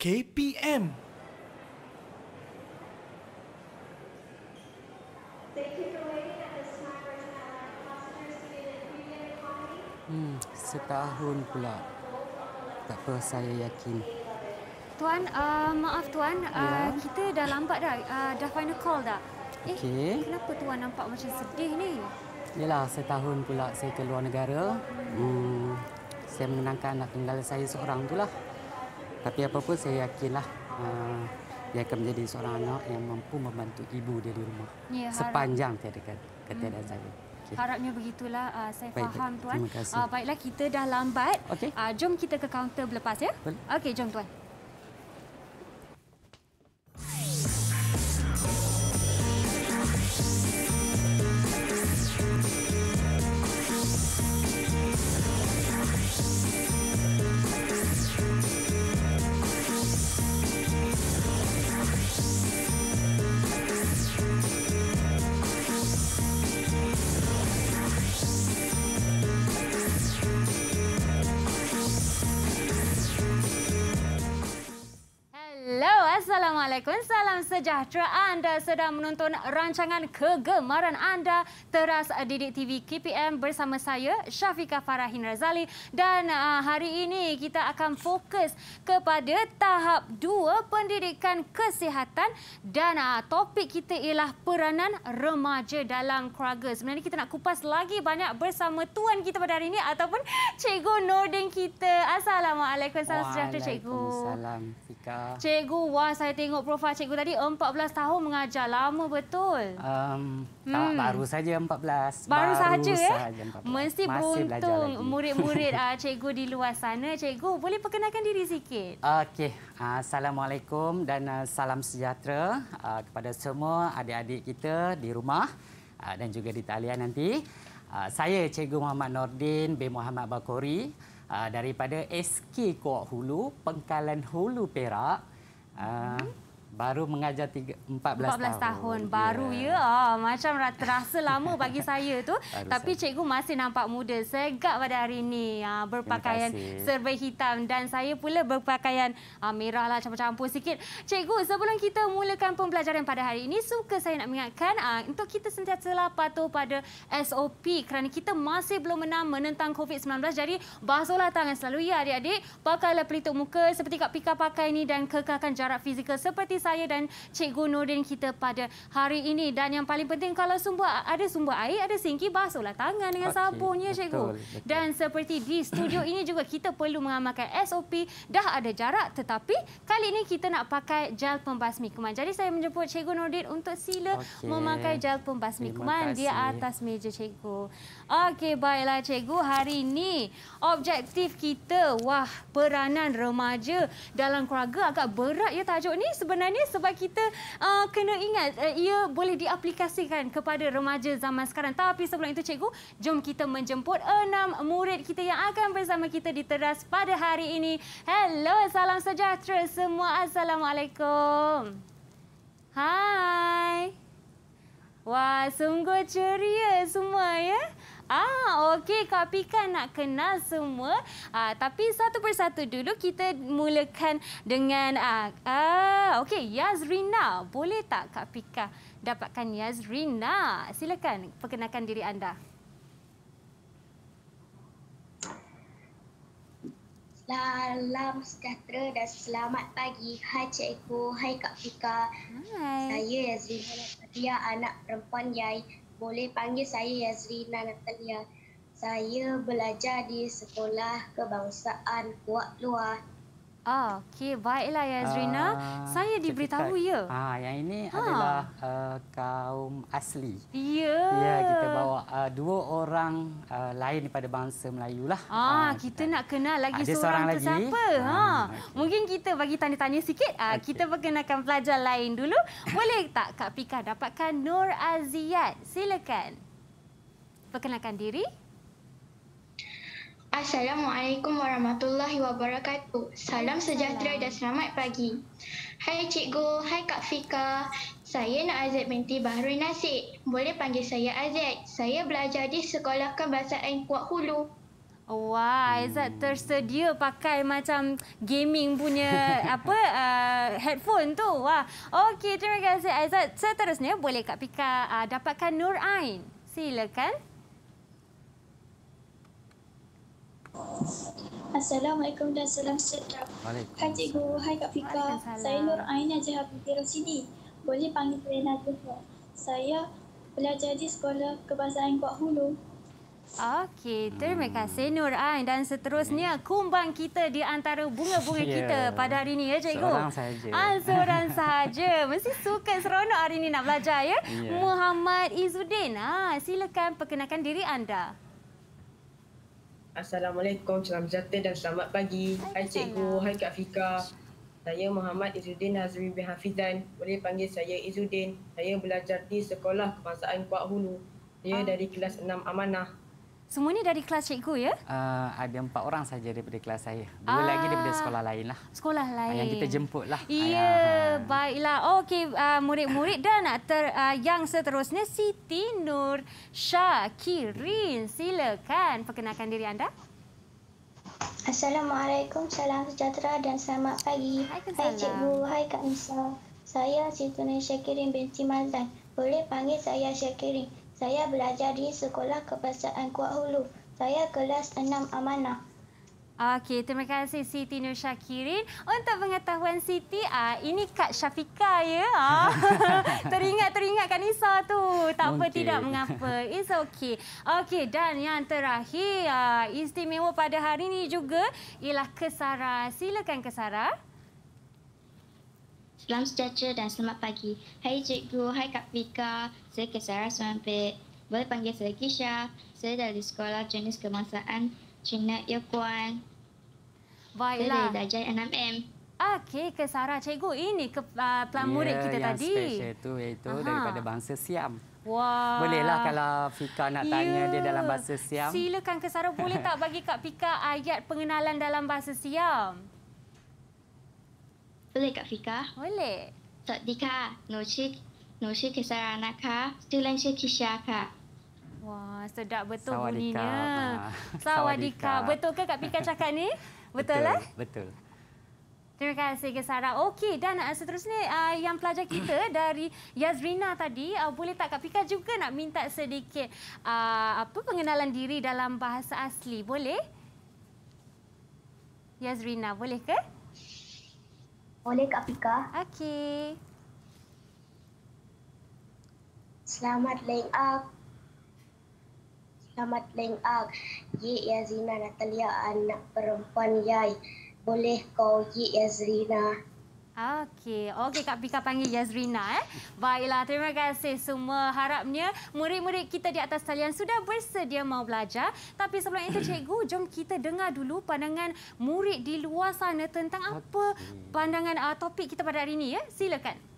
KPM. Uh, hmm, setahun pula. Tak apa, saya yakin. Tuan, uh, maaf tuan, uh, ya? kita dah lambat dah. Uh, dah final call dah. Eh, okay. kenapa tuan nampak macam sedih ni? Yalah, setahun pula saya ke luar negara. Hmm. saya menenangkan anak lah, tinggal saya seorang itulah. Tapi apa pun saya yakinlah uh, dia akan menjadi seorang anak yang mampu membantu ibu dia di rumah. Ya, sepanjang tiada keadaan hmm. saya. Okay. Harapnya begitulah uh, saya Baik, faham tuan. Uh, baiklah kita dah lambat. Okay. Uh, jom kita ke kaunter berlepas ya. Okey jom tuan. Assalamualaikum, salam sejahtera. Anda sedang menonton rancangan kegemaran anda Teras Didik TV KPM bersama saya Syafika Farahin Razali dan ah, hari ini kita akan fokus kepada tahap dua pendidikan kesihatan dan ah, topik kita ialah peranan remaja dalam keluarga. Sebenarnya kita nak kupas lagi banyak bersama tuan kita pada hari ini ataupun cikgu Nordin kita. Assalamualaikum, salam sejahtera cikgu. Waalaikumsalam. Cikgu, wah saya tengok tengok profil cikgu tadi 14 tahun mengajar lama betul. Um, tak hmm. baru saja 14. Baru, baru saja eh. Mesti Masih beruntung murid-murid uh, cikgu di luar sana. Cikgu boleh perkenalkan diri sikit. Okey. Uh, Assalamualaikum dan uh, salam sejahtera uh, kepada semua adik-adik kita di rumah uh, dan juga di talian nanti. Uh, saya Cikgu Muhammad Nordin B Muhammad Bakori uh, daripada SK Kuak Hulu, Pengkalan Hulu Perak. Uh, -hmm. Baru mengajar 14 tahun. 14 tahun. Baru yeah. ya. ya. Ah, macam terasa lama bagi saya tu. Tapi saya. cikgu masih nampak muda. Segak pada hari ini. Ah, berpakaian serba hitam. Dan saya pula berpakaian ah, merah lah campur-campur sikit. Cikgu, sebelum kita mulakan pembelajaran pada hari ini, suka saya nak mengingatkan untuk kita sentiasa patuh pada SOP. Kerana kita masih belum menang menentang COVID-19. Jadi, basuhlah tangan selalu ya adik-adik. Pakailah pelitup muka seperti kat pika pakai ini dan kekalkan jarak fizikal seperti saya dan Cikgu Nurdin kita pada hari ini. Dan yang paling penting kalau sumbu ada sumber air, ada singki, basuhlah tangan dengan okay. sabun ya Cikgu. Betul, betul. Dan seperti di studio ini juga kita perlu mengamalkan SOP dah ada jarak tetapi kali ini kita nak pakai gel pembasmi kuman. Jadi saya menjemput Cikgu Nurdin untuk sila okay. memakai gel pembasmi kuman di atas meja Cikgu. Okey, baiklah cikgu. Hari ini objektif kita, wah, peranan remaja dalam keluarga agak berat ya tajuk ni sebenarnya sebab kita uh, kena ingat uh, ia boleh diaplikasikan kepada remaja zaman sekarang. Tapi sebelum itu cikgu, jom kita menjemput enam murid kita yang akan bersama kita di teras pada hari ini. Hello, salam sejahtera semua. Assalamualaikum. Hai. Wah, sungguh ceria semua ya. Ah, okey Kapikan nak kenal semua. Ah, tapi satu persatu dulu kita mulakan dengan ah, ah okey Yazrina. Boleh tak Kak Pika dapatkan Yazrina? Silakan perkenalkan diri anda. Salam sejahtera dan selamat pagi. Hai Cik Eko, hai Kak Pika. Hai. Saya Yazrina Latia, anak perempuan Yai boleh panggil saya Yazrina Natalia. Saya belajar di Sekolah Kebangsaan Kuat Luar Ah, okey baiklah Yazrina. Ya, uh, ah, saya diberitahu ya. Ah, yang ini ha. adalah uh, kaum asli. Ya. Ya, kita bawa uh, dua orang uh, lain daripada bangsa Melayu lah. Ah, uh, kita, kita nak kenal lagi seorang, seorang lagi. tu siapa? Uh, ha. Okay. Mungkin kita bagi tanya-tanya sikit. Uh, okay. kita perkenalkan pelajar lain dulu. Boleh tak Kak Pika dapatkan Nur Aziat? Silakan. Perkenalkan diri. Assalamualaikum warahmatullahi wabarakatuh. Salam sejahtera dan selamat pagi. Hai cikgu, hai Kak Fika. Saya nak Azad binti Bahru Nasir. Boleh panggil saya Azad. Saya belajar di Sekolah Kebangsaan Kuat Hulu. Wah, Aizat hmm. tersedia pakai macam gaming punya apa uh, headphone tu. Wah. Okey, terima kasih Aizat. Seterusnya boleh Kak Fika uh, dapatkan Nur Ain. Silakan. Assalamualaikum dan salam sejahtera. Hai cikgu, hai Kak Fika. Saya Nur Aina Jahab di sini. Boleh panggil saya Najwa. Saya belajar di sekolah kebangsaan Kuala Hulu. Okey, hmm. terima kasih Nur Ain dan seterusnya hmm. kumbang kita di antara bunga-bunga ya. kita pada hari ini ya cikgu. Seorang saja. Ah, seorang sahaja. Mesti suka seronok hari ini nak belajar ya. Yeah. Muhammad Izuddin. Ah, silakan perkenalkan diri anda. Assalamualaikum, selamat sejahtera dan selamat pagi. Hai, cikgu, hai Kak Fika. Saya Muhammad Izzuddin Nazmi bin Hafizan. Boleh panggil saya Izzuddin. Saya belajar di Sekolah Kebangsaan Kuat Hulu. Saya ah. dari kelas 6 Amanah. Semua ni dari kelas cikgu ya? Uh, ada empat orang saja daripada kelas saya. Dua ah. lagi daripada sekolah lain lah. Sekolah ah, lain. Yang kita jemput lah. Ya, baiklah. Okey, uh, murid-murid dan ter, uh, yang seterusnya Siti Nur Syakirin. Silakan perkenalkan diri anda. Assalamualaikum, salam sejahtera dan selamat pagi. Hai cikgu, hai Kak Nisa. Saya Siti Nur Syakirin binti Mazdan. Boleh panggil saya Syakirin. Saya belajar di Sekolah Kebangsaan Kuala Hulu. Saya kelas 6 Amanah. Okey, terima kasih Siti Nur Syakirin. Untuk pengetahuan Siti, ah, ini Kak Syafika ya. Ah. teringat teringatkan kan Isa tu. Tak okay. tidak mengapa. It's okay. Okey, dan yang terakhir, ah, istimewa pada hari ini juga ialah Kesara. Silakan Kesara. Kesara. Selamat sejahtera dan selamat pagi. Hai cikgu, hai Kak Fika. Saya Kesara Sumpit. Boleh panggil saya Kisha. Saya dari sekolah jenis kemasaan Cina Yokuan. Baiklah. Saya dari darjah 6M. Okey, Kesara. Cikgu, ini ke, uh, pelan yeah, murid kita tadi. Ya, special itu, Aha. daripada bangsa Siam. Wah. Bolehlah kalau Fika nak yeah. tanya dia dalam bahasa Siam. Silakan, Kesara. Boleh tak bagi Kak Fika ayat pengenalan dalam bahasa Siam? Boleh Kak Fika? Boleh. kak, wah sedap betul บุนีเนี่ยสวัสดีค่ะ betul ke Kak Fika cakap ni? betul lah? betul Terima kasih Kesara. Okey dan uh, seterusnya uh, yang pelajar kita dari Yazrina tadi uh, boleh tak Kak Fika juga nak minta sedikit uh, apa pengenalan diri dalam bahasa asli. Boleh? Yazrina boleh ke? oleh Kak Pika. Okey. Selamat laying up. Selamat laying up. Ye Yazina Natalia anak perempuan Yai. Boleh kau Ye Yazina. Okey, okey Kak Pika panggil Yazrina eh. Baiklah, terima kasih semua. Harapnya murid-murid kita di atas talian sudah bersedia mau belajar. Tapi sebelum itu cikgu, jom kita dengar dulu pandangan murid di luar sana tentang apa pandangan uh, topik kita pada hari ini ya. Silakan.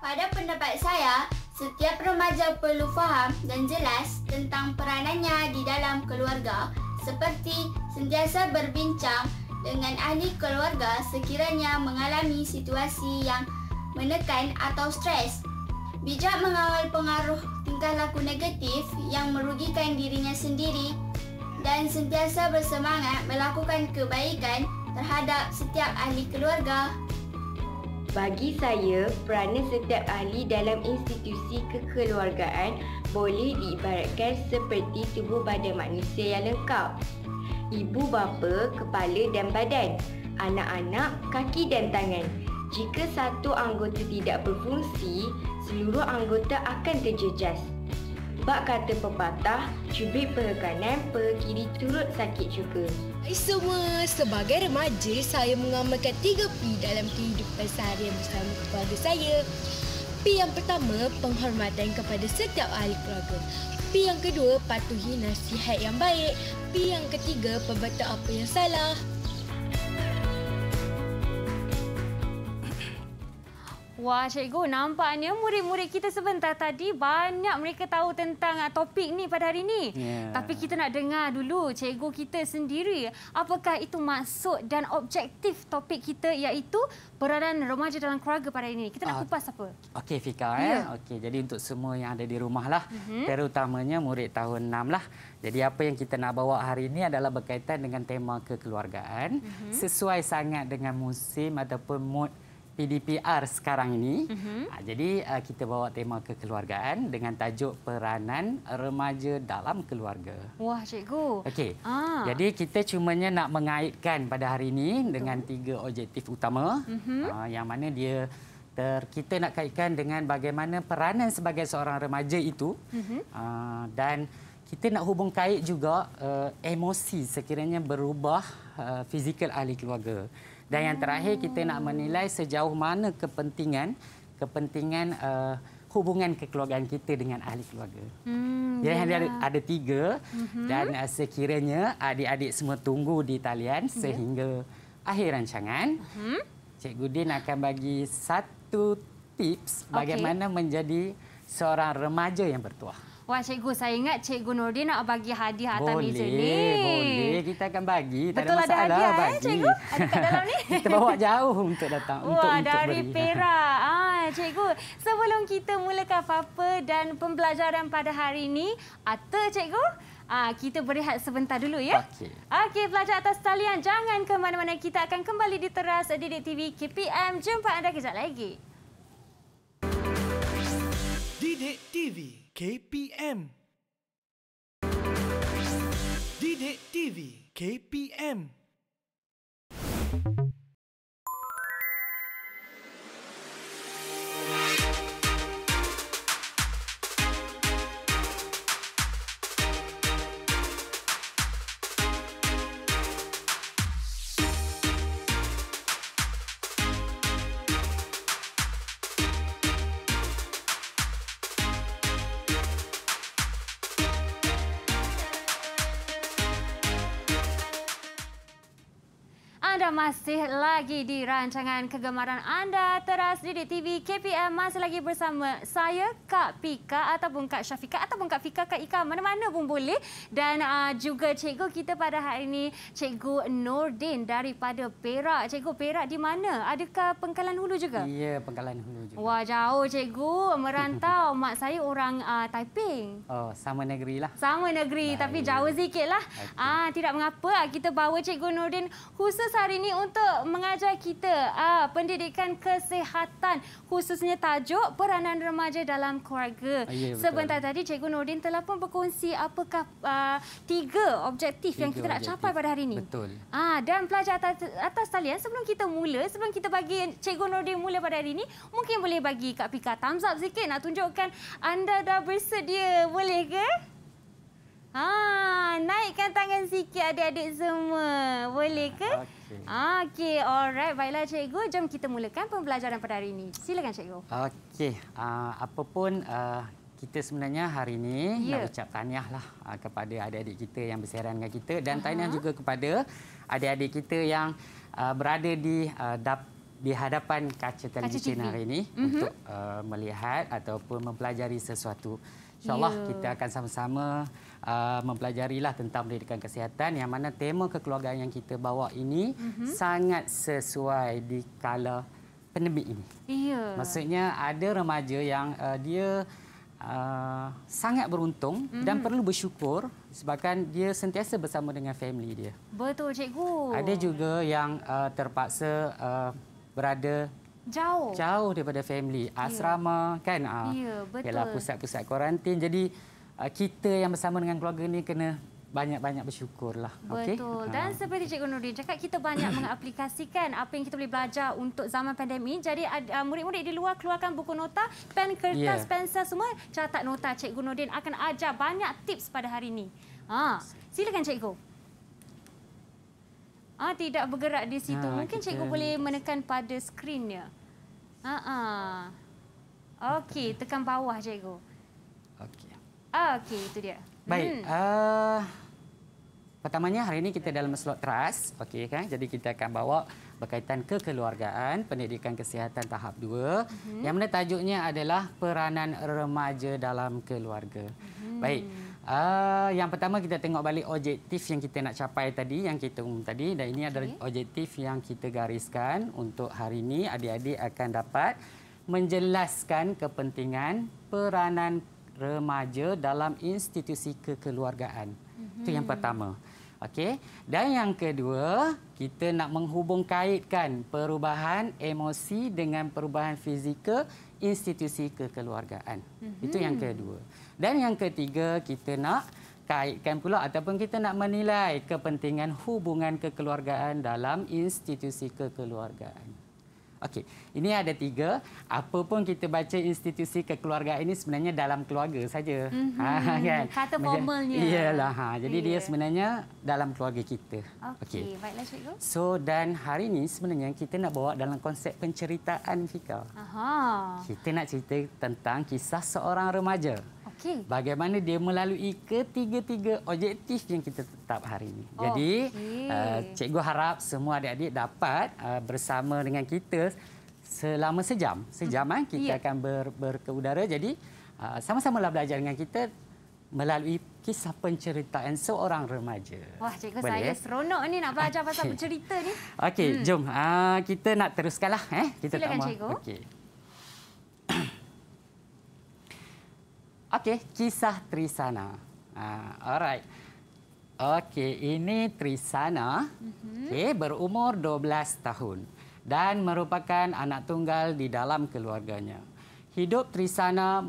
Pada pendapat saya, setiap remaja perlu faham dan jelas tentang peranannya di dalam keluarga seperti sentiasa berbincang dengan ahli keluarga sekiranya mengalami situasi yang menekan atau stres. Bijak mengawal pengaruh tingkah laku negatif yang merugikan dirinya sendiri dan sentiasa bersemangat melakukan kebaikan terhadap setiap ahli keluarga bagi saya, peranan setiap ahli dalam institusi kekeluargaan boleh diibaratkan seperti tubuh badan manusia yang lengkap. Ibu bapa, kepala dan badan. Anak-anak, kaki dan tangan. Jika satu anggota tidak berfungsi, seluruh anggota akan terjejas. Sebab kata pepatah, cubit perkanan perkiri turut sakit juga. Hai semua, sebagai remaja saya mengamalkan tiga p dalam kehidupan sehari seharian bersama keluarga saya. P yang pertama, penghormatan kepada setiap ahli keluarga. P yang kedua, patuhi nasihat yang baik. P yang ketiga, perbetul apa yang salah. Wah, cikgu, nampaknya murid-murid kita sebentar tadi banyak mereka tahu tentang ah, topik ni pada hari ini. Yeah. Tapi kita nak dengar dulu cikgu kita sendiri apakah itu maksud dan objektif topik kita iaitu peranan remaja dalam keluarga pada hari ini. Kita nak uh, kupas apa? Okey, Fika. Yeah. Eh? Ya. Okay, jadi untuk semua yang ada di rumah, lah, mm terutamanya murid tahun 6. Lah. Jadi apa yang kita nak bawa hari ini adalah berkaitan dengan tema kekeluargaan. Mm -hmm. Sesuai sangat dengan musim ataupun mood PDPR sekarang ini. Mm -hmm. Jadi ah, kita bawa tema kekeluargaan dengan tajuk peranan remaja dalam keluarga. Wah, cikgu. Okey. Ah. Jadi kita cuma nak mengaitkan pada hari ini dengan tiga objektif utama mm -hmm. yang mana dia ter, kita nak kaitkan dengan bagaimana peranan sebagai seorang remaja itu mm -hmm. dan kita nak hubung kait juga uh, emosi sekiranya berubah uh, fizikal ahli keluarga. Dan yang terakhir kita nak menilai sejauh mana kepentingan kepentingan uh, hubungan kekeluargaan kita dengan ahli keluarga. Hmm, ya, ada, ada tiga mm-hmm. dan uh, sekiranya adik-adik semua tunggu di talian mm sehingga akhir rancangan, mm-hmm. Cikgu Din akan bagi satu tips okay. bagaimana menjadi seorang remaja yang bertuah. Wah, cikgu saya ingat cikgu Nordin nak bagi hadiah atas boleh, meja ni. Boleh, boleh. Kita akan bagi. Tak Betul ada masalah. hadiah, eh, bagi. cikgu? Ada dalam ni? kita bawa jauh untuk datang. Wah, untuk, untuk dari beri. Perak. Ah, cikgu, sebelum kita mulakan FAPA dan pembelajaran pada hari ini, atau cikgu? Ah, kita berehat sebentar dulu ya. Okey. Okey, pelajar atas talian, jangan ke mana-mana. Kita akan kembali di teras Didik TV KPM. Jumpa anda kejap lagi. Didik TV. KPM. Didik TV KPM. masih lagi di rancangan kegemaran anda Teras di TV KPM masih lagi bersama saya Kak Pika ataupun Kak Syafika ataupun Kak Fika Kak Ika mana-mana pun boleh dan uh, juga cikgu kita pada hari ini cikgu Nordin daripada Perak. Cikgu Perak di mana? Adakah Pengkalan Hulu juga? Ya, Pengkalan Hulu juga. Wah, jauh cikgu merantau. Mak saya orang uh, Taiping. Oh, sama negeri lah. Sama negeri Baik. tapi jauh sikitlah. Okay. Ah, tidak mengapa. Kita bawa cikgu Nordin khusus hari ini untuk untuk mengajar kita uh, pendidikan kesihatan khususnya tajuk peranan remaja dalam keluarga. Ah, ya, Sebentar tadi Cikgu Nordin telah pun berkongsi apakah uh, tiga objektif tiga yang kita objektif. nak capai pada hari ini. Betul. Ah dan pelajar atas, atas talian sebelum kita mula, sebelum kita bagi Cikgu Nordin mula pada hari ini, mungkin boleh bagi Kak Pika thumbs up sikit nak tunjukkan anda dah bersedia. Boleh ke? Ha, naikkan tangan sikit adik-adik semua. Boleh ke? Okey. Okey, alright. Baiklah cikgu, jom kita mulakan pembelajaran pada hari ini. Silakan cikgu. Okey. Uh, ah, apapun uh, ah, kita sebenarnya hari ini ya. nak ucap tahniahlah uh, ah, kepada adik-adik kita yang berseran dengan kita dan tahniah uh-huh. juga kepada adik-adik kita yang uh, berada di uh, dap- di hadapan kaca televisyen hari ini uh-huh. untuk uh, melihat ataupun mempelajari sesuatu. InsyaAllah ya. kita akan sama-sama Uh, Mempelajari lah tentang pendidikan kesihatan yang mana tema kekeluargaan yang kita bawa ini mm-hmm. sangat sesuai di kala pandemik ini. Iya. Maksudnya ada remaja yang uh, dia uh, sangat beruntung mm-hmm. dan mhm. perlu bersyukur sebabkan dia sentiasa bersama dengan family dia. Betul cikgu. Ada juga yang uh, terpaksa uh, berada jauh. Jauh daripada family, asrama yeah. kan. Uh, yeah, betul. Ialah pusat-pusat kuarantin jadi Ah, kita yang bersama dengan keluarga ni kena banyak-banyak bersyukur lah. Betul. Okay? Dan ha. Ah. seperti Cikgu Nurin cakap, kita banyak mengaplikasikan apa yang kita boleh belajar untuk zaman pandemi. Jadi ah, murid-murid di luar keluarkan buku nota, pen, kertas, yeah. pensel semua, catat nota Cikgu Nurin akan ajar banyak tips pada hari ini. Ha. Silakan Cikgu. Ah Tidak bergerak di situ. Ha, Mungkin kita... Cikgu boleh menekan pada skrinnya. Ha Ah, Okey, tekan bawah Cikgu. Okey. Ah, okey, itu dia. Baik. Hmm. Uh, pertamanya hari ini kita dalam slot trust, okey kan? Jadi kita akan bawa berkaitan kekeluargaan, pendidikan kesihatan tahap 2. Hmm. Yang mana tajuknya adalah peranan remaja dalam keluarga. Hmm. Baik. Uh, yang pertama kita tengok balik objektif yang kita nak capai tadi yang kita umum tadi dan ini okay. adalah objektif yang kita gariskan untuk hari ini adik-adik akan dapat menjelaskan kepentingan peranan remaja dalam institusi kekeluargaan. Mm-hmm. Itu yang mhm. pertama. Okey. Dan yang kedua, kita nak menghubungkaitkan perubahan emosi dengan perubahan fizikal institusi kekeluargaan. Mm-hmm. Itu yang kedua. Dan yang ketiga, kita nak kaitkan pula ataupun kita nak menilai kepentingan hubungan kekeluargaan dalam institusi kekeluargaan. Okey, ini ada tiga. Apa pun kita baca institusi kekeluargaan ini sebenarnya dalam keluarga saja. Mm -hmm. ha, kan? Kata formalnya. Iyalah. Ha. Jadi yeah. dia sebenarnya dalam keluarga kita. Okey, okay. baiklah Cikgu. So dan hari ini sebenarnya kita nak bawa dalam konsep penceritaan Fika. Aha. Kita nak cerita tentang kisah seorang remaja. Okey. Bagaimana dia melalui ketiga-tiga objektif yang kita tetap hari ini. Oh, Jadi, okay. uh, eh, cikgu harap semua adik-adik dapat uh, bersama dengan kita selama sejam. Sejam hmm. kita yeah. akan ber, berkeudara. Jadi, sama sama lah belajar dengan kita melalui kisah penceritaan seorang remaja. Wah, cikgu Boleh? saya seronok ni nak belajar okay. pasal pencerita ni. Okey, hmm. jom. Uh, kita nak teruskanlah eh. Kita Silakan, tak Okey. Okey, kisah Trisana. Uh, alright. Okey, ini Trisana. Mhm. Okey, berumur 12 tahun dan merupakan anak tunggal di dalam keluarganya. Hidup Trisana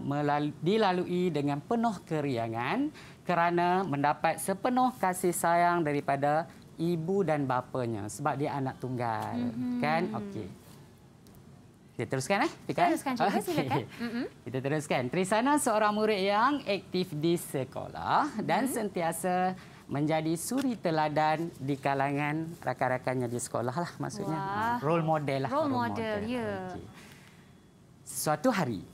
dilalui dengan penuh keriangan kerana mendapat sepenuh kasih sayang daripada ibu dan bapanya sebab dia anak tunggal. Mm-hmm. Kan? Okey. Kita teruskan eh. Kita teruskan juga okay. silakan. Mm-hmm. Kita teruskan. Trisana seorang murid yang aktif di sekolah dan mm-hmm. sentiasa menjadi suri teladan di kalangan rakan-rakannya di sekolah lah maksudnya. Wah. Role model lah. Role model, model. ya. Yeah. Okay. Suatu hari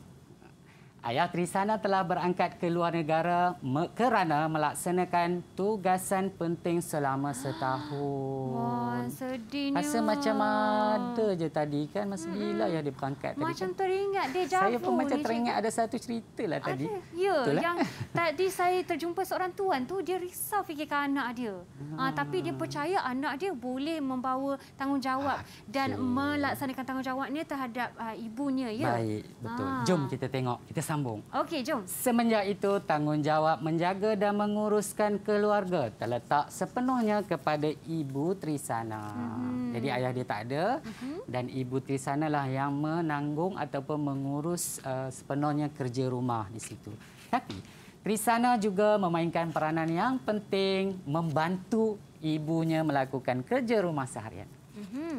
Ayah Trisana telah berangkat ke luar negara kerana melaksanakan tugasan penting selama ah. setahun. Wah, sedihnya. Rasa macam ada je tadi kan. Masa hmm. bila ya dia berangkat macam tadi. Macam kan? teringat dia jauh. Saya pun macam teringat ada satu cerita lah tadi. Ya, Betul lah. yang lah. tadi saya terjumpa seorang tuan tu dia risau fikirkan anak dia. Hmm. Ha, tapi dia percaya anak dia boleh membawa tanggungjawab okay. dan melaksanakan tanggungjawabnya terhadap uh, ibunya. Ya? Baik. Betul. Ha. Jom kita tengok. Kita sambung. Okey, jom. Semenjak itu, tanggungjawab menjaga dan menguruskan keluarga terletak sepenuhnya kepada Ibu Trisana. Mm -hmm. Jadi ayah dia tak ada mm -hmm. dan Ibu Trisana lah yang menanggung ataupun mengurus uh, sepenuhnya kerja rumah di situ. Tapi Trisana juga memainkan peranan yang penting membantu ibunya melakukan kerja rumah seharian. Mm -hmm.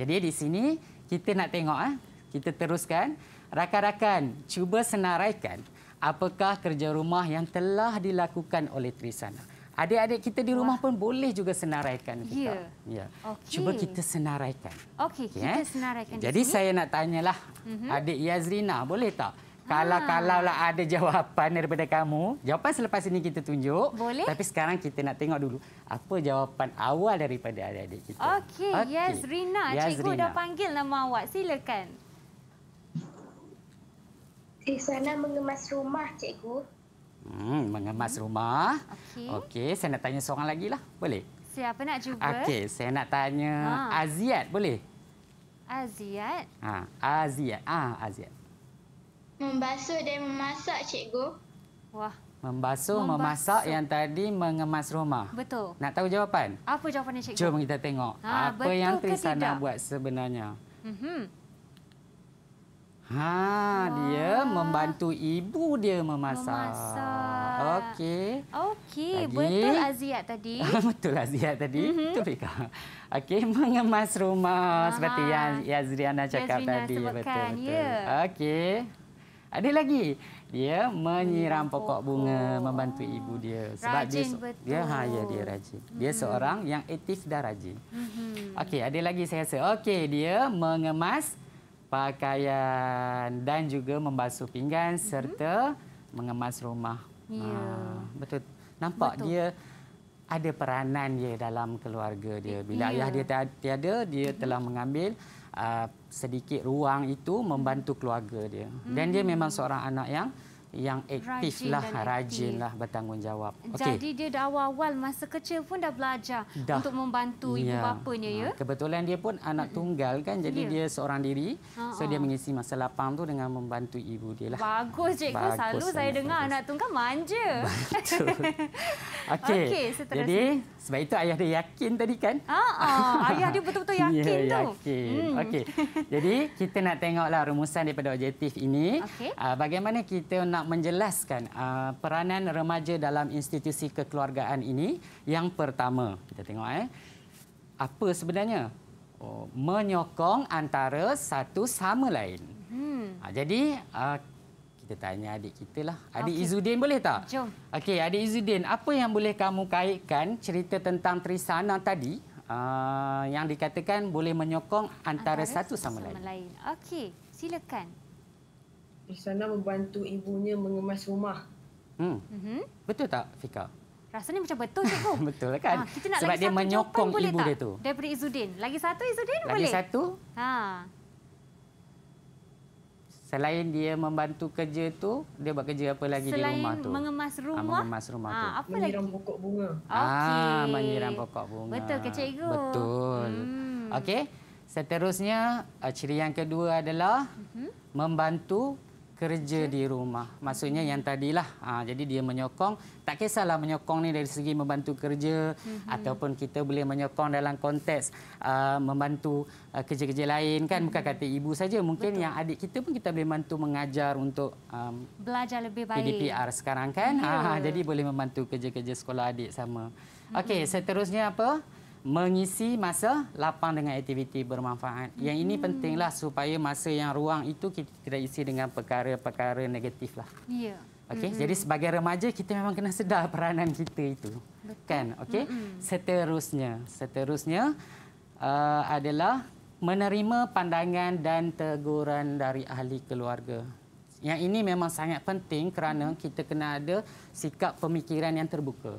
Jadi di sini kita nak tengok, eh. kita teruskan. Rakan-rakan, cuba senaraikan apakah kerja rumah yang telah dilakukan oleh Trisana. Adik-adik kita di rumah Wah. pun boleh juga senaraikan kita. Ya. ya. Okay. Cuba kita senaraikan. Okey, kita ya. senaraikan. Jadi sini. saya nak tanyalah uh-huh. adik Yazrina, boleh tak? Kalau ah. kalaulah ada jawapan daripada kamu, jawapan selepas ini kita tunjuk. Boleh. Tapi sekarang kita nak tengok dulu apa jawapan awal daripada adik-adik kita. Okey, okay. Yazrina, Yazrina, cikgu dah panggil nama awak. Silakan. Di sana mengemas rumah, cikgu. Hmm, mengemas hmm. rumah. Okey. Okey, saya nak tanya seorang lagi lah. Boleh? Siapa nak cuba? Okey, saya nak tanya ha. Aziat, boleh? Aziat? Ha, Aziat. Ah, ha, Aziat. Membasuh dan memasak, cikgu. Wah. Membasuh, Membasuh, memasak yang tadi mengemas rumah. Betul. Nak tahu jawapan? Apa jawapannya, cikgu? Jom kita tengok. Ha, apa yang Trisana buat sebenarnya. Mhm. Mm Ha, wow. dia ah. membantu ibu dia memasak. memasak. Okey. Okey, betul Aziat tadi. betul Aziat tadi. Mm -hmm. Betul Fika. Okey, mengemas rumah Aha. seperti yang Yazriana cakap Yazrina tadi. Sebutkan. Betul, betul. Yeah. Okey. Ada lagi. Dia menyiram oh, pokok bunga oh. membantu ibu dia sebab rajin, dia betul. dia ya, ha ya dia rajin. Dia mhm. seorang yang aktif dan rajin. -hmm. Okey, ada lagi saya rasa. Okey, dia mengemas pakaian dan juga membasuh pinggan mm -hmm. serta mengemas rumah. Ya. Ha, betul. Nampak betul. dia ada peranan dia dalam keluarga dia. Ya. Bila ya. ayah dia tiada, dia mhm. telah mengambil uh, sedikit ruang itu membantu keluarga dia. Dan dia hmm. memang seorang anak yang yang aktif rajin lah, rajin lah bertanggungjawab. Jadi okay. dia dah awal-awal masa kecil pun dah belajar dah. untuk membantu ya. ibu bapanya. Ya? Ha, kebetulan dia pun anak tunggal kan, jadi ya. dia seorang diri. Ha -ha. So dia mengisi masa lapang tu dengan membantu ibu dia lah. Bagus cikgu, bagus, selalu saya bagus. dengar anak tunggal manja. Okey, okay, jadi... Sebab itu ayah dia yakin tadi kan? Ah ah ayah dia betul-betul ya, yakin ya, tu. Yakin. Hmm. Okey. Jadi kita nak tengoklah rumusan daripada objektif ini. Okay. Ah, bagaimana kita nak menjelaskan ah, peranan remaja dalam institusi kekeluargaan ini? Yang pertama, kita tengok eh. Apa sebenarnya? Oh, menyokong antara satu sama lain. Hmm. Ah, jadi, kita tanya adik kita lah. Adik okay. Izudin boleh tak? Jom. Okey, adik Izudin, apa yang boleh kamu kaitkan cerita tentang Trisana tadi uh, yang dikatakan boleh menyokong antara, antara satu sama, sama lain? lain. Okey, silakan. Trisana membantu ibunya mengemas rumah. Hmm. Mm-hmm. Betul tak, Fika? ni macam betul cikgu. betul lah kan? Ha, Sebab dia menyokong ibu boleh tak? dia tu. Daripada Izudin. Lagi satu Izudin lagi boleh? Lagi satu? Ha. Selain dia membantu kerja tu, dia buat kerja apa lagi Selain di rumah tu? Selain ah, mengemas rumah. Ha, mengemas rumah ha, apa tu. Menyiram pokok bunga. Ah, ah okay. menyiram pokok bunga. Betul ke cikgu? Betul. Hmm. Okey. Seterusnya, ah, ciri yang kedua adalah uh mhm. -huh. membantu kerja di rumah. Maksudnya yang tadilah. Ha, jadi dia menyokong. Tak kisahlah menyokong ni dari segi membantu kerja mm -hmm. ataupun kita boleh menyokong dalam konteks uh, membantu uh, kerja-kerja uh, lain kan. Bukan mhm. kata ibu saja. Mungkin Betul. yang adik kita pun kita boleh membantu mengajar untuk um, belajar lebih baik. PDPR sekarang kan. Yeah. Ha, ha, jadi boleh membantu kerja-kerja sekolah adik sama. Mm -hmm. Okey, seterusnya apa? mengisi masa lapang dengan aktiviti bermanfaat. Hmm. Yang ini hmm. pentinglah supaya masa yang ruang itu kita tidak isi dengan perkara-perkara negatiflah. Ya. Yeah. Okey, hmm jadi sebagai remaja kita memang kena sedar peranan kita itu. Betul. Kan? Okey. hmm Seterusnya, seterusnya uh, adalah menerima pandangan dan teguran dari ahli keluarga. Yang ini memang sangat penting kerana kita kena ada sikap pemikiran yang terbuka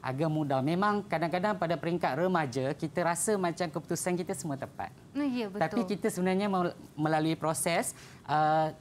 agak mudah. Memang kadang-kadang pada peringkat remaja, kita rasa macam keputusan kita semua tepat. Ya, betul. Tapi kita sebenarnya melalui proses uh,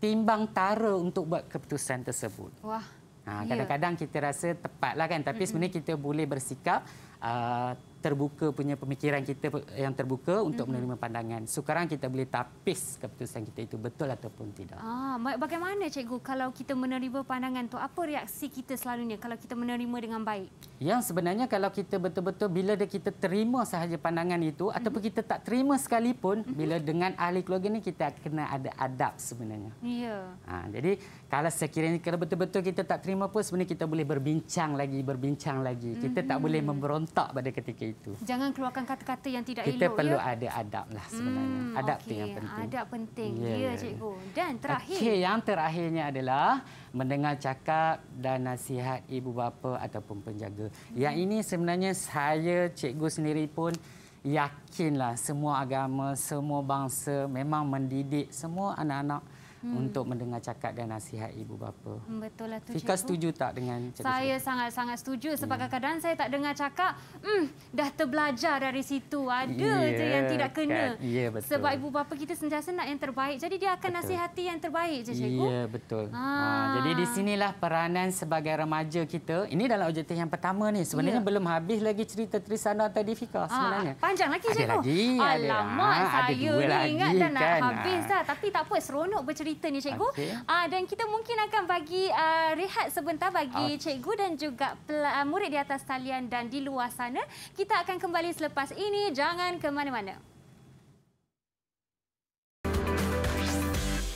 timbang tara untuk buat keputusan tersebut. Wah. Ha, ya. Kadang-kadang ya. kita rasa tepatlah kan. Tapi mm -hmm. sebenarnya kita boleh bersikap uh, terbuka punya pemikiran kita yang terbuka untuk mm-hmm. menerima pandangan. Sekarang kita boleh tapis keputusan kita itu betul ataupun tidak. Ah, bagaimana cikgu kalau kita menerima pandangan tu apa reaksi kita selalunya kalau kita menerima dengan baik? Yang sebenarnya kalau kita betul-betul bila kita terima sahaja pandangan itu mm-hmm. ataupun kita tak terima sekalipun mm-hmm. bila dengan ahli keluarga ni kita kena ada adab sebenarnya. Ya. Yeah. Ha, jadi kalau sekiranya kalau betul-betul kita tak terima pun sebenarnya kita boleh berbincang lagi, berbincang lagi. Kita mm-hmm. tak boleh memberontak pada ketika itu. Jangan keluarkan kata-kata yang tidak kita elok. Kita perlu ya? ada adab lah sebenarnya. Hmm, adab okay. itu yang penting. Adab penting. Yeah. Ya, ya, ya. cikgu. Dan terakhir. Okay, yang terakhirnya adalah mendengar cakap dan nasihat ibu bapa ataupun penjaga. Hmm. Yang ini sebenarnya saya, cikgu sendiri pun yakinlah semua agama, semua bangsa memang mendidik semua anak-anak hmm. untuk mendengar cakap dan nasihat ibu bapa. Hmm, betul lah tu. Fika setuju tak dengan cikgu? Saya sangat-sangat setuju sebab yeah. kadang-kadang saya tak dengar cakap, hmm, dah terbelajar dari situ. Ada yeah, je yang tidak kena. Kan? Yeah, betul. Sebab ibu bapa kita sentiasa nak yang terbaik. Jadi dia akan betul. nasihati yang terbaik je cikgu. Ya, yeah, betul. Ha, ah. Ha, jadi di sinilah peranan sebagai remaja kita. Ini dalam objektif yang pertama ni. Sebenarnya yeah. belum habis lagi cerita Trisana tadi Fika ah, sebenarnya. Ha, panjang lagi cikgu. Ada lagi. Alamak ah, ada. saya ha, ada ni ingat dah kan? habis ah. dah. Tapi tak apa, seronok bercerita cerita ni cikgu. Okay. Uh, ah, dan kita mungkin akan bagi uh, rehat sebentar bagi okay. cikgu dan juga uh, murid di atas talian dan di luar sana. Kita akan kembali selepas ini. Jangan ke mana-mana.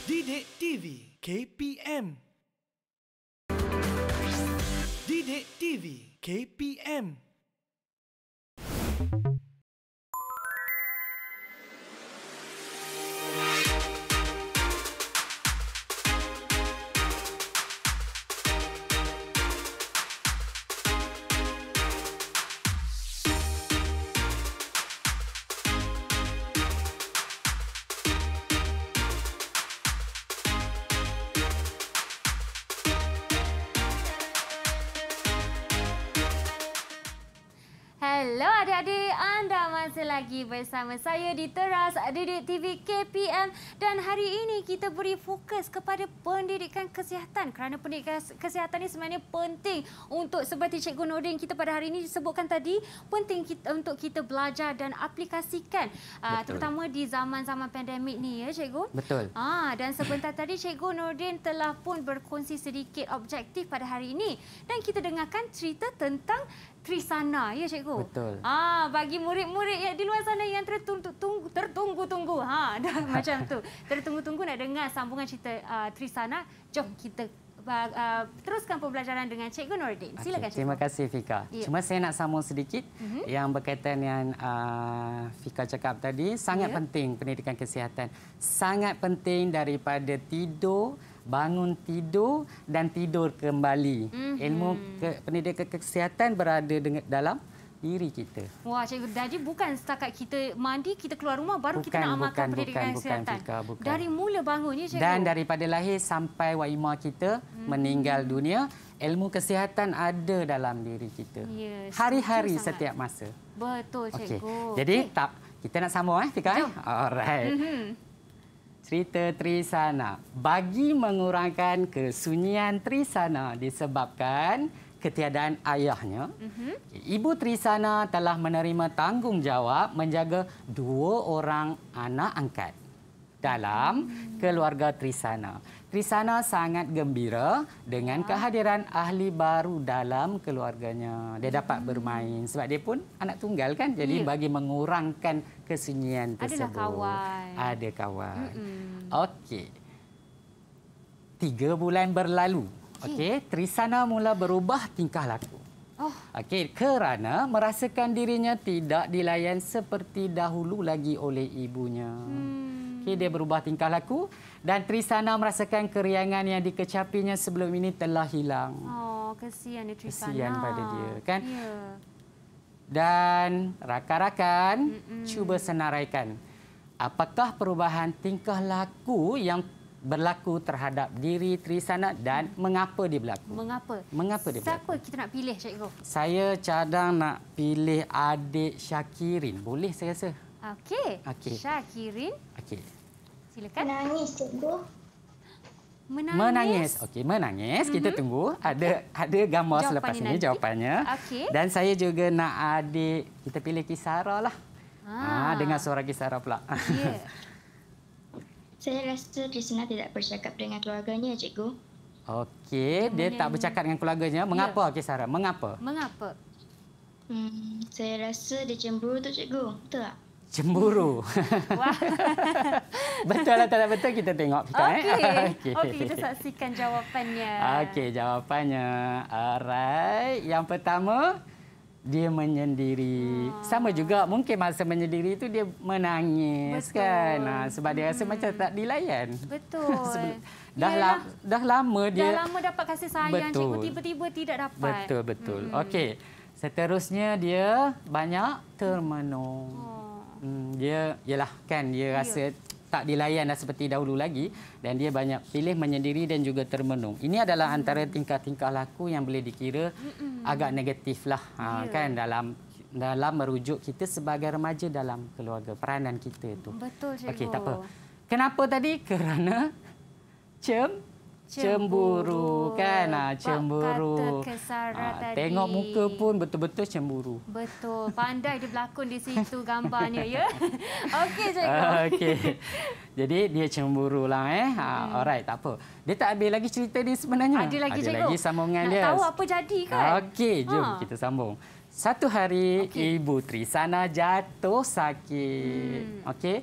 Didik TV KPM Didik TV KPM Hello adik-adik, anda masih lagi bersama saya di Teras Adik TV KPM dan hari ini kita beri fokus kepada pendidikan kesihatan kerana pendidikan kesihatan ini sebenarnya penting untuk seperti Cikgu Nordin kita pada hari ini sebutkan tadi penting kita, untuk kita belajar dan aplikasikan uh, terutama di zaman-zaman pandemik ni ya Cikgu. Betul. Ah dan sebentar tadi Cikgu Nordin telah pun berkongsi sedikit objektif pada hari ini dan kita dengarkan cerita tentang Trisana, ya cikgu? Betul. Ah, bagi murid-murid yang di luar sana yang tertunggu-tunggu. Ha, dah macam tu. Tertunggu-tunggu nak dengar sambungan cerita uh, Trisana. Jom kita Uh, teruskan pembelajaran dengan Cikgu Nordin. Silakan okay, Terima kasih Fika. Yeah. Cuma saya nak sambung sedikit mm -hmm. yang berkaitan dengan uh, Fika cakap tadi. Sangat yeah. penting pendidikan kesihatan. Sangat penting daripada tidur, bangun tidur dan tidur kembali. Mm -hmm. Ilmu ke pendidikan kesihatan berada dengan, dalam diri kita. Wah, Cikgu Daji, bukan setakat kita mandi, kita keluar rumah, baru bukan, kita nak amalkan bukan, pendidikan bukan, kesihatan. Bukan, bukan. Dari mula bangun, ya, Cikgu? Dan daripada lahir sampai waima kita mm -hmm. meninggal dunia, ilmu kesihatan ada dalam diri kita. Ya, Hari-hari yes, setiap masa. Betul, Cikgu. Okay. Jadi, okay. tak kita nak sambung, eh, Fika? Eh? Jom. Alright. Mm -hmm cerita Trisana. Bagi mengurangkan kesunyian Trisana disebabkan ketiadaan ayahnya, uh-huh. ibu Trisana telah menerima tanggungjawab menjaga dua orang anak angkat dalam mhm. keluarga Trisana. Krisana sangat gembira dengan ya. kehadiran ahli baru dalam keluarganya. Dia dapat hmm. bermain sebab dia pun anak tunggal kan. Jadi ya. bagi mengurangkan kesunyian tersebut. Ada kawan. Ada kawan. Hmm. Okey. Tiga bulan berlalu. Okey, okay. Trisana mula berubah tingkah laku. Oh. Okey, kerana merasakan dirinya tidak dilayan seperti dahulu lagi oleh ibunya. Hmm okey dia berubah tingkah laku dan Trisana merasakan keriangan yang dikecapinya sebelum ini telah hilang. Oh, kasihan dia Trisana. Kasihan pada dia, kan? Ya. Dan rakan-rakan Mm-mm. cuba senaraikan. Apakah perubahan tingkah laku yang berlaku terhadap diri Trisana dan mengapa dia berlaku? Mengapa? Mengapa dia berlaku? Siapa kita nak pilih, Cikgu? Saya cadang nak pilih adik Syakirin. Boleh saya rasa? Okey. Okay. Syakirin. Okey. Silakan. Menangis cikgu. Menangis. menangis. Okey, menangis. Mm -hmm. Kita mhm. tunggu ada ada gambar selepas ini nanti. jawapannya. Okay. Dan saya juga nak adik kita pilih Kisara lah. Ah, ah dengan suara Kisara pula. Ya. Yeah. saya rasa di sana tidak bercakap dengan keluarganya, cikgu. Okey, dia tak bercakap dengan keluarganya. Ya. Mengapa yeah. Kisara? Mengapa? Mengapa? Hmm, saya rasa dia cemburu tu, cikgu. Betul tak? Cemburu. betul atau lah, tak lah, betul kita tengok. Eh. Okey. Okey, eh? okay. okay, kita saksikan jawapannya. Okey, jawapannya. Alright. Yang pertama, dia menyendiri. Hmm. Sama juga mungkin masa menyendiri itu dia menangis kan. Nah, sebab dia hmm. rasa macam tak dilayan. Betul. Dah, la lah- dah lama dia... Dah lama dapat kasih sayang, betul. cikgu tiba-tiba tidak dapat. Betul, betul. Hmm. Okey, seterusnya dia banyak termenung. Oh. Hmm, dia ialah kan dia ya. rasa tak dilayan dah seperti dahulu lagi dan dia banyak pilih menyendiri dan juga termenung. Ini adalah hmm. antara tingkah-tingkah laku yang boleh dikira hmm. agak negatiflah ha, ya. kan dalam dalam merujuk kita sebagai remaja dalam keluarga peranan kita tu. Betul cikgu. Okey tak apa. Kenapa tadi? Kerana cem cemburu, cemburu kan ah cemburu ha, tadi. tengok muka pun betul-betul cemburu betul pandai dia berlakon di situ gambarnya ya okey cikgu ah, okey jadi dia cemburu lah eh ha, alright tak apa dia tak habis lagi cerita ni sebenarnya ada lagi, ada lagi sambungan Nak dia tahu apa jadi kan okey jom ha. kita sambung satu hari okay. ibu trisana jatuh sakit hmm. okey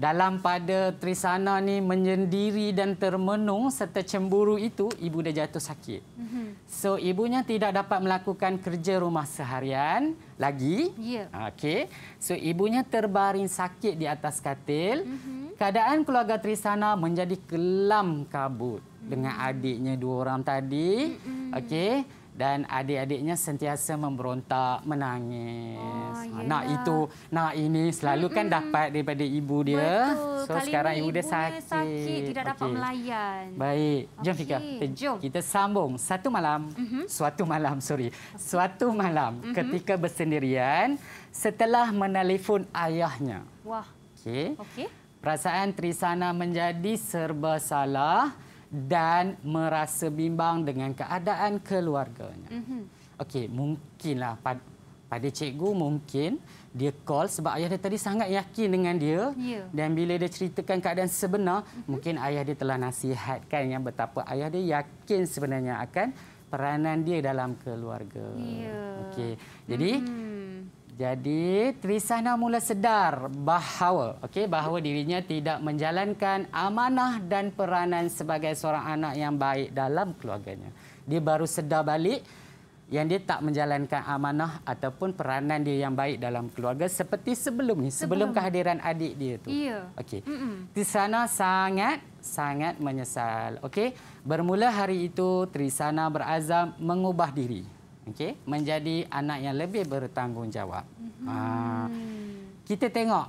dalam pada Trisana ni menyendiri dan termenung serta cemburu itu, ibu dia jatuh sakit. Mm-hmm. So ibunya tidak dapat melakukan kerja rumah seharian lagi. Yeah. Okey. So ibunya terbaring sakit di atas katil. Mm-hmm. Keadaan keluarga Trisana menjadi kelam kabut mm-hmm. dengan mhm. adiknya dua orang tadi. Mm-hmm. Okey dan adik-adiknya sentiasa memberontak, menangis. Oh, ha, nak itu, nak ini selalu kan mm -mm. dapat daripada ibu dia. Betul. So Kali sekarang ibu dia sakit. sakit, tidak dapat okay. melayan. Baik, jom Fika. Kita, jom. kita sambung. Satu malam, mm -hmm. suatu malam, sorry. Suatu malam mm -hmm. ketika bersendirian setelah menelefon ayahnya. Wah. Okey. Okey. Perasaan Trisana menjadi serba salah. Okay dan merasa bimbang dengan keadaan keluarganya. Mm-hmm. Okey, mungkinlah pada, pada cikgu mungkin dia call sebab ayah dia tadi sangat yakin dengan dia yeah. dan bila dia ceritakan keadaan sebenar, mm-hmm. mungkin ayah dia telah nasihatkan yang betapa ayah dia yakin sebenarnya akan peranan dia dalam keluarga. Yeah. Okey. Jadi mm-hmm. Jadi Trisana mula sedar bahawa okay, bahawa dirinya tidak menjalankan amanah dan peranan sebagai seorang anak yang baik dalam keluarganya. Dia baru sedar balik yang dia tak menjalankan amanah ataupun peranan dia yang baik dalam keluarga seperti sebelum ni sebelum, sebelum kehadiran adik dia tu. Ya. Okey. Trisana sangat sangat menyesal. Okey. Bermula hari itu Trisana berazam mengubah diri okey menjadi anak yang lebih bertanggungjawab mm -hmm. ha, kita tengok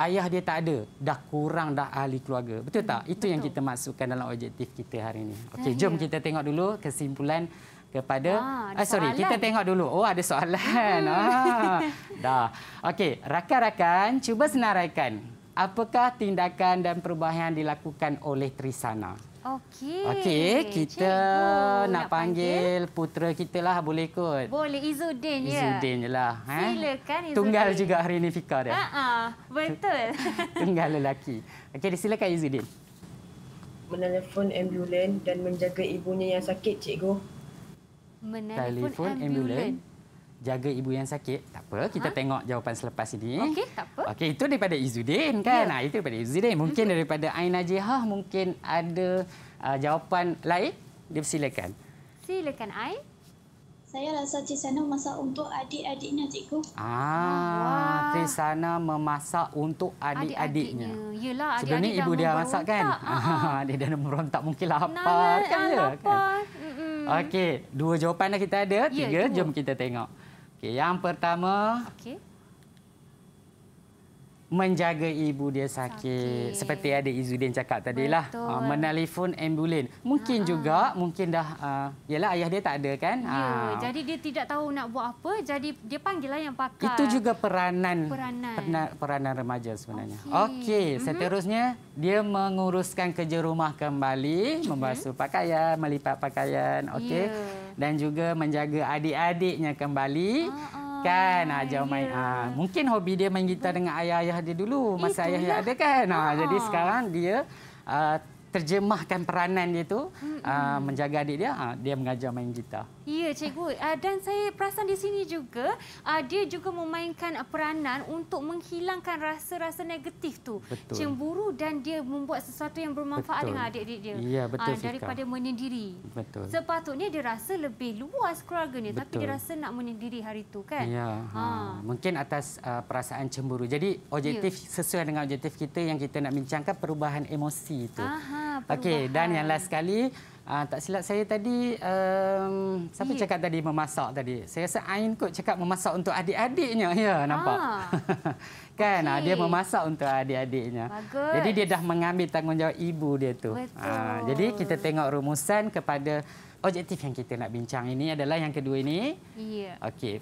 ayah dia tak ada dah kurang dah ahli keluarga betul tak mm, itu betul. yang kita masukkan dalam objektif kita hari ini okey jom ya. kita tengok dulu kesimpulan kepada ah, ah, sorry soalan. kita tengok dulu oh ada soalan mm. ah, dah okey rakan-rakan cuba senaraikan apakah tindakan dan perubahan yang dilakukan oleh Trisana Okey. Okey, kita Cikgu nak panggil putera kita lah boleh ikut. Boleh Izudin ya. Izudin jelah, ha. Eh. Silakan Izudin. Tunggal juga hari ini Fika dia. Ha ah, betul. Tunggal lelaki. Okey, silakan Izudin. Menelefon ambulans dan menjaga ibunya yang sakit, Cikgu. Menelefon ambulans jaga ibu yang sakit. Tak apa, kita ha? tengok jawapan selepas ini. Okey, tak apa. Okey, itu daripada Izudin ya. kan? Ya. Ha, nah, itu daripada Izudin. Mungkin Izzudin. Mhm. daripada Aina Jihah mungkin ada uh, jawapan lain. Dia silakan. Silakan Ai. Saya rasa Cik Sana masak untuk adik-adiknya, cikgu. Ah, ah Wah. Sana memasak untuk adik-adiknya. Yelah, adik-adik Sebenarnya ini ibu dia masak kan? Ah, ah. Dia dah merontak mungkin lapar. kan, ya. Kan? Okey, dua jawapan dah kita ada. Ya, Tiga, ya, jom kita tengok. Okey, yang pertama. Okey menjaga ibu dia sakit. sakit. Seperti ada Izudin cakap tadi lah, ah, menelpon ambulans. Mungkin ha. juga, mungkin dah, ialah ah, ayah dia tak ada kan? Ya, jadi dia tidak tahu nak buat apa, jadi dia panggil lah yang pakar. Itu juga peranan peranan, peranan remaja sebenarnya. Okey, okay. mm -hmm. seterusnya dia menguruskan kerja rumah kembali, membasuh pakaian, melipat pakaian, okey. Yeah. Dan juga menjaga adik-adiknya kembali. Ha. Kan ah, ajar ya, main. Yeah. Ya. mungkin hobi dia main gitar dengan ayah-ayah dia dulu. Masa Itulah. ayah dia ada kan. Ah, ah. Jadi sekarang dia ah, terjemahkan peranan dia tu. Mm -mm. Ah, menjaga adik dia. Ah, dia mengajar main gitar. Ya, cikgu. Ah, dan saya perasan di sini juga, ah, dia juga memainkan ah, peranan untuk menghilangkan rasa-rasa negatif tu, betul. Cemburu dan dia membuat sesuatu yang bermanfaat betul. dengan adik-adik dia. Ya, betul, daripada Fika. menyendiri. Betul. Sepatutnya dia rasa lebih luas keluarga ni, tapi dia rasa nak menyendiri hari itu kan? Ya. Ha. Mungkin atas uh, perasaan cemburu. Jadi, objektif ya. sesuai dengan objektif kita yang kita nak bincangkan perubahan emosi itu. Aha, perubahan. Okay, dan yang last sekali, Uh, tak silap saya tadi, um, siapa yeah. cakap tadi memasak tadi? Saya rasa Ain kot cakap memasak untuk adik-adiknya. Ya, ah. nampak? Kan? Ah. kan, okay. dia memasak untuk adik-adiknya. Jadi, dia dah mengambil tanggungjawab ibu dia tu. Uh, jadi, kita tengok rumusan kepada objektif yang kita nak bincang ini adalah yang kedua ini. Yeah. Okey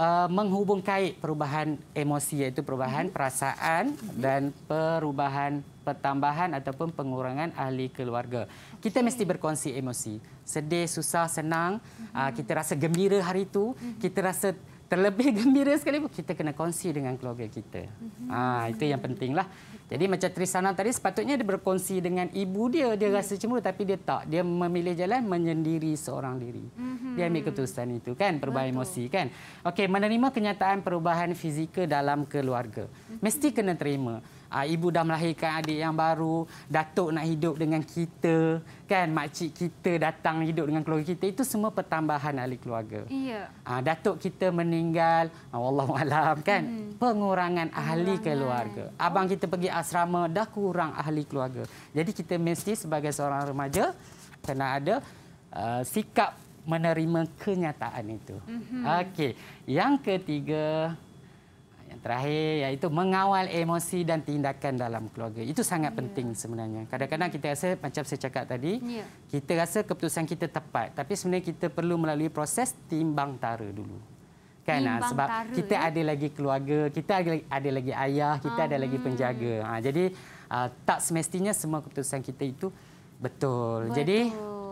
uh, menghubungkai perubahan emosi iaitu perubahan hmm perasaan hmm dan perubahan pertambahan ataupun pengurangan ahli keluarga. Okay. Kita mesti berkongsi emosi. Sedih, susah, senang, hmm uh, mhm. kita rasa gembira hari itu, hmm kita rasa terlebih gembira sekali pun kita kena kongsi dengan keluarga kita. Mm -hmm. ha, itu yang pentinglah. Jadi macam Trisana tadi sepatutnya dia berkongsi dengan ibu dia. Dia mm. rasa cemburu tapi dia tak. Dia memilih jalan menyendiri seorang diri. Mm -hmm. Dia ambil keputusan itu kan. Perubahan Betul. emosi kan. Okey menerima kenyataan perubahan fizikal dalam keluarga. Mm -hmm. Mesti kena terima uh, ibu dah melahirkan adik yang baru, datuk nak hidup dengan kita, kan makcik kita datang hidup dengan keluarga kita, itu semua pertambahan ahli keluarga. Ya. Uh, datuk kita meninggal, uh, ah, malam, kan, hmm. pengurangan ahli pengurangan. keluarga. Abang kita pergi asrama dah kurang ahli keluarga. Jadi kita mesti sebagai seorang remaja kena ada uh, sikap menerima kenyataan itu. Mm-hmm. Okey, yang ketiga terakhir iaitu mengawal emosi dan tindakan dalam keluarga. Itu sangat yeah. penting sebenarnya. Kadang-kadang kita rasa macam saya cakap tadi, yeah. kita rasa keputusan kita tepat tapi sebenarnya kita perlu melalui proses timbang tara dulu. Kan ah, timbang sebab tara, kita ya? ada lagi keluarga, kita ada lagi, ada lagi ayah, kita um. ada lagi ah. penjaga. Ha, jadi uh, tak semestinya semua keputusan kita itu betul. betul. Jadi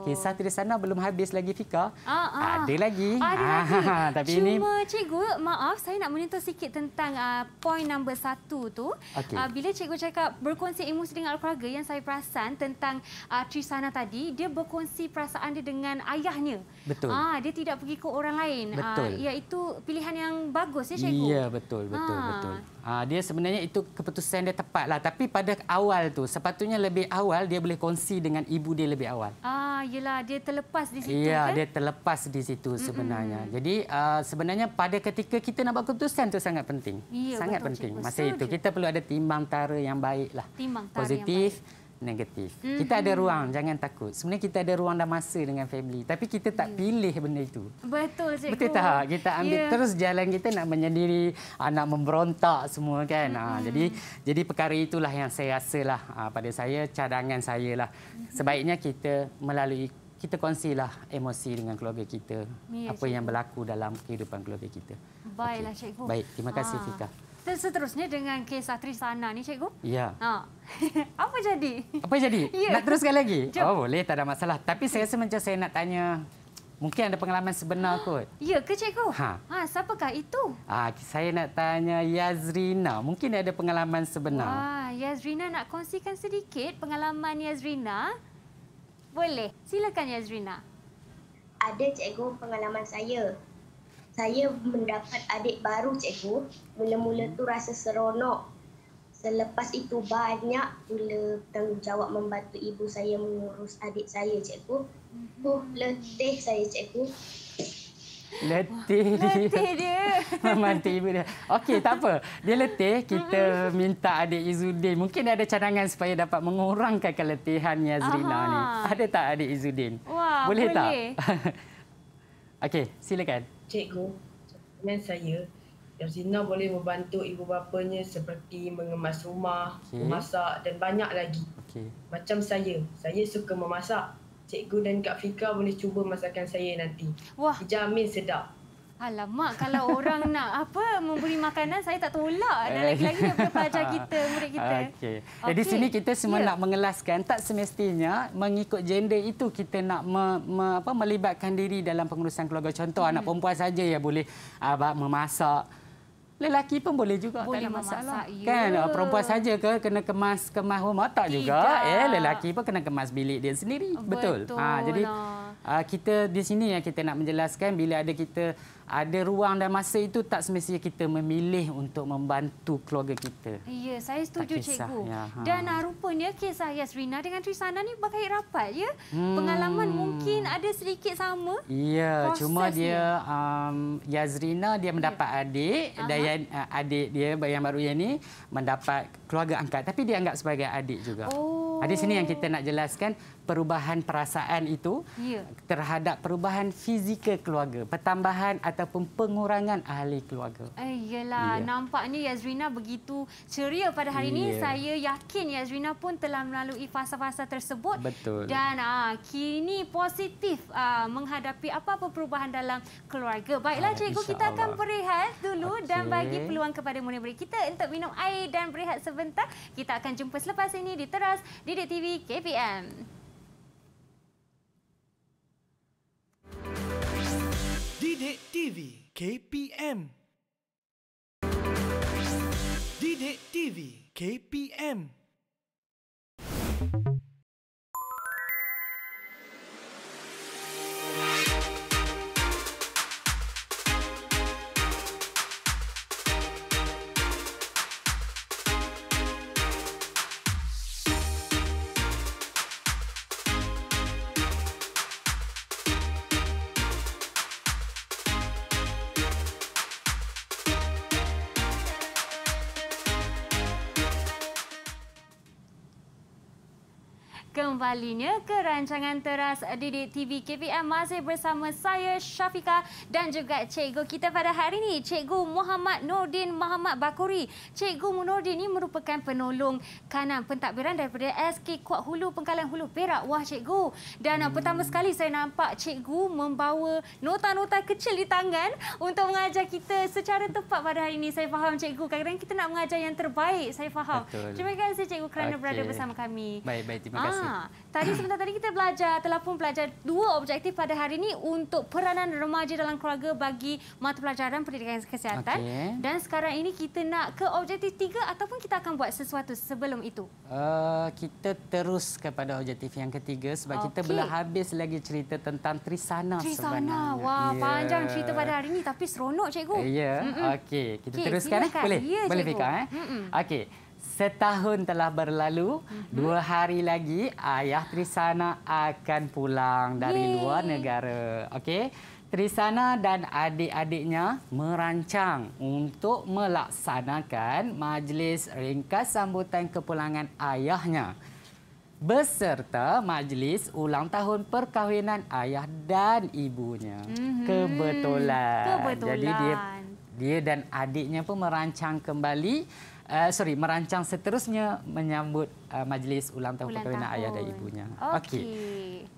Kisah oh. di Sana belum habis lagi Fika. Ah, ah. Ada lagi. Ada ah, lagi. Tapi Cuma ini... cikgu, maaf saya nak menyentuh sikit tentang uh, ah, poin nombor satu tu. Okay. Uh, ah, bila cikgu cakap berkongsi emosi dengan keluarga yang saya perasan tentang uh, ah, Tiri tadi, dia berkongsi perasaan dia dengan ayahnya. Betul. Ah, dia tidak pergi ke orang lain. Betul. Uh, iaitu pilihan yang bagus ya cikgu. Ya, betul. betul, ah. betul. Uh, dia sebenarnya itu keputusan dia tepatlah. Tapi pada awal tu, sepatutnya lebih awal dia boleh kongsi dengan ibu dia lebih awal. Ah, ya jadilah dia terlepas di situ ya, kan? Ya, dia terlepas di situ sebenarnya. Mm -mm. Jadi uh, sebenarnya pada ketika kita nak buat keputusan itu sangat penting. Ya, sangat betul, penting. Cikgu. Masa Setuju. itu kita perlu ada timbang tara yang baiklah. Timbang tara Positif, yang baik. Positif negatif. Mm -hmm. Kita ada mhm. ruang, jangan takut. Sebenarnya kita ada ruang dan masa dengan family, tapi kita tak yeah. pilih benda itu. Betul, cikgu. Betul tak? Kita ambil yeah. terus jalan kita nak menyendiri, ah, nak memberontak semua kan. Mm -hmm. jadi jadi perkara itulah yang saya rasalah lah. pada saya cadangan saya lah. Mm -hmm. Sebaiknya kita melalui kita kongsilah emosi dengan keluarga kita. Yeah, apa cikgu. yang berlaku dalam kehidupan keluarga kita. Baiklah, okay. cikgu. Baik, terima kasih ha. Fika seterusnya dengan kes Atri Sana ni cikgu. Ya. Ha. Apa jadi? Apa jadi? Ya. Nak teruskan lagi? Jom. Oh, boleh tak ada masalah. Tapi saya rasa macam saya nak tanya mungkin ada pengalaman sebenar ah, kot. Ya ke cikgu? Ha. Ha, siapakah itu? Ah, ha, saya nak tanya Yazrina. Mungkin ada pengalaman sebenar. Ah Yazrina nak kongsikan sedikit pengalaman Yazrina. Boleh. Silakan Yazrina. Ada cikgu pengalaman saya saya mendapat adik baru cikgu. Mula-mula tu rasa seronok. Selepas itu banyak pula tanggungjawab membantu ibu saya mengurus adik saya cikgu. Mhm. Tu letih saya cikgu. Letih dia. Letih dia. Memantik ibu dia. Okey, tak apa. Dia letih, kita mhm. minta adik Izzuddin. Mungkin ada cadangan supaya dapat mengurangkan keletihan Yazrina Aha. ni. Ada tak adik Izzuddin? Wah, boleh, boleh. tak? Okey, silakan cikgu dan saya yang Zina boleh membantu ibu bapanya seperti mengemas rumah, okay. memasak dan banyak lagi. Okay. Macam saya, saya suka memasak. Cikgu dan Kak Fika boleh cuba masakan saya nanti. Wah. Dijamin sedap. Alamak, kalau orang nak apa memberi makanan, saya tak tolak. Dan eh. lagi-lagi daripada pelajar kita, murid kita. Okay. Jadi eh, okay. sini kita semua yeah. nak mengelaskan, tak semestinya mengikut gender itu kita nak me, me, apa, melibatkan diri dalam pengurusan keluarga. Contoh hmm. anak perempuan saja yang boleh abah memasak. Lelaki pun boleh juga boleh tak ada masalah. Ya. Kan? Ah, perempuan saja ke kena kemas kemas rumah? Tak Tidak. juga. Eh, lelaki pun kena kemas bilik dia sendiri. Betul. Ah, Betul. Ha, jadi nah. kita di sini yang kita nak menjelaskan bila ada kita ada ruang dan masa itu tak semestinya kita memilih untuk membantu keluarga kita. Ya, saya setuju ha. kisah, cikgu. Ya, dan ha. rupanya saya, Yasrina dengan Trisana ni berkait rapat ya. Hmm. Pengalaman mungkin ada sedikit sama. Ya, cuma dia um, Yasrina dia mendapat ya. adik dan uh, adik dia yang baru yang ni mendapat keluarga angkat tapi dia anggap sebagai adik juga. Oh. Ada sini yang kita nak jelaskan perubahan perasaan itu ya. terhadap perubahan fizikal keluarga, pertambahan ataupun pengurangan ahli keluarga. Iyalah, eh, ya. nampaknya Yazrina begitu ceria pada hari ya. ini. Saya yakin Yazrina pun telah melalui fasa-fasa tersebut Betul. dan aa, ah, kini positif aa, ah, menghadapi apa-apa perubahan dalam keluarga. Baiklah, ha, cikgu kita akan berehat dulu okay. dan bagi peluang kepada murid-murid kita untuk minum air dan berehat sebentar. Kita akan jumpa selepas ini di Teras di TV KPM. Didik TV KPM Didik TV KPM thank you kembalinya ke rancangan teras Didik TV KPM masih bersama saya Syafika dan juga cikgu kita pada hari ini cikgu Muhammad Nordin Muhammad Bakuri. Cikgu Munordin ini merupakan penolong kanan pentadbiran daripada SK Kuat Hulu Pengkalan Hulu Perak. Wah cikgu. Dan hmm. pertama sekali saya nampak cikgu membawa nota-nota kecil di tangan untuk mengajar kita secara tepat pada hari ini. Saya faham cikgu. Kadang-kadang kita nak mengajar yang terbaik. Saya faham. Betul. Terima kasih cikgu kerana okay. berada bersama kami. Baik, baik. Terima kasih. Ah, Tadi sebentar tadi kita belajar telah pun belajar dua objektif pada hari ini untuk peranan remaja dalam keluarga bagi mata pelajaran pendidikan kesihatan. Okay. Dan sekarang ini kita nak ke objektif tiga ataupun kita akan buat sesuatu sebelum itu? Uh, kita terus kepada objektif yang ketiga sebab okay. kita belum habis lagi cerita tentang Trisana, Trisana. sebenarnya. Wah, yeah. panjang cerita pada hari ini tapi seronok cikgu. Ya, yeah. mm -mm. okey. Kita okay, teruskan eh? silakan. Boleh. Yeah, Boleh fikir eh. Mm -mm. Okey setahun telah berlalu. Mm -hmm. Dua hari lagi, ayah Trisana akan pulang dari luar negara. Okey. Trisana dan adik-adiknya merancang untuk melaksanakan majlis ringkas sambutan kepulangan ayahnya beserta majlis ulang tahun perkahwinan ayah dan ibunya. Mm -hmm. Kebetulan. Kebetulan. Jadi dia, dia dan adiknya pun merancang kembali uh, sorry merancang seterusnya menyambut uh, majlis ulang tahun, tahun. perkahwinan ayah dan ibunya. Okey. Okay.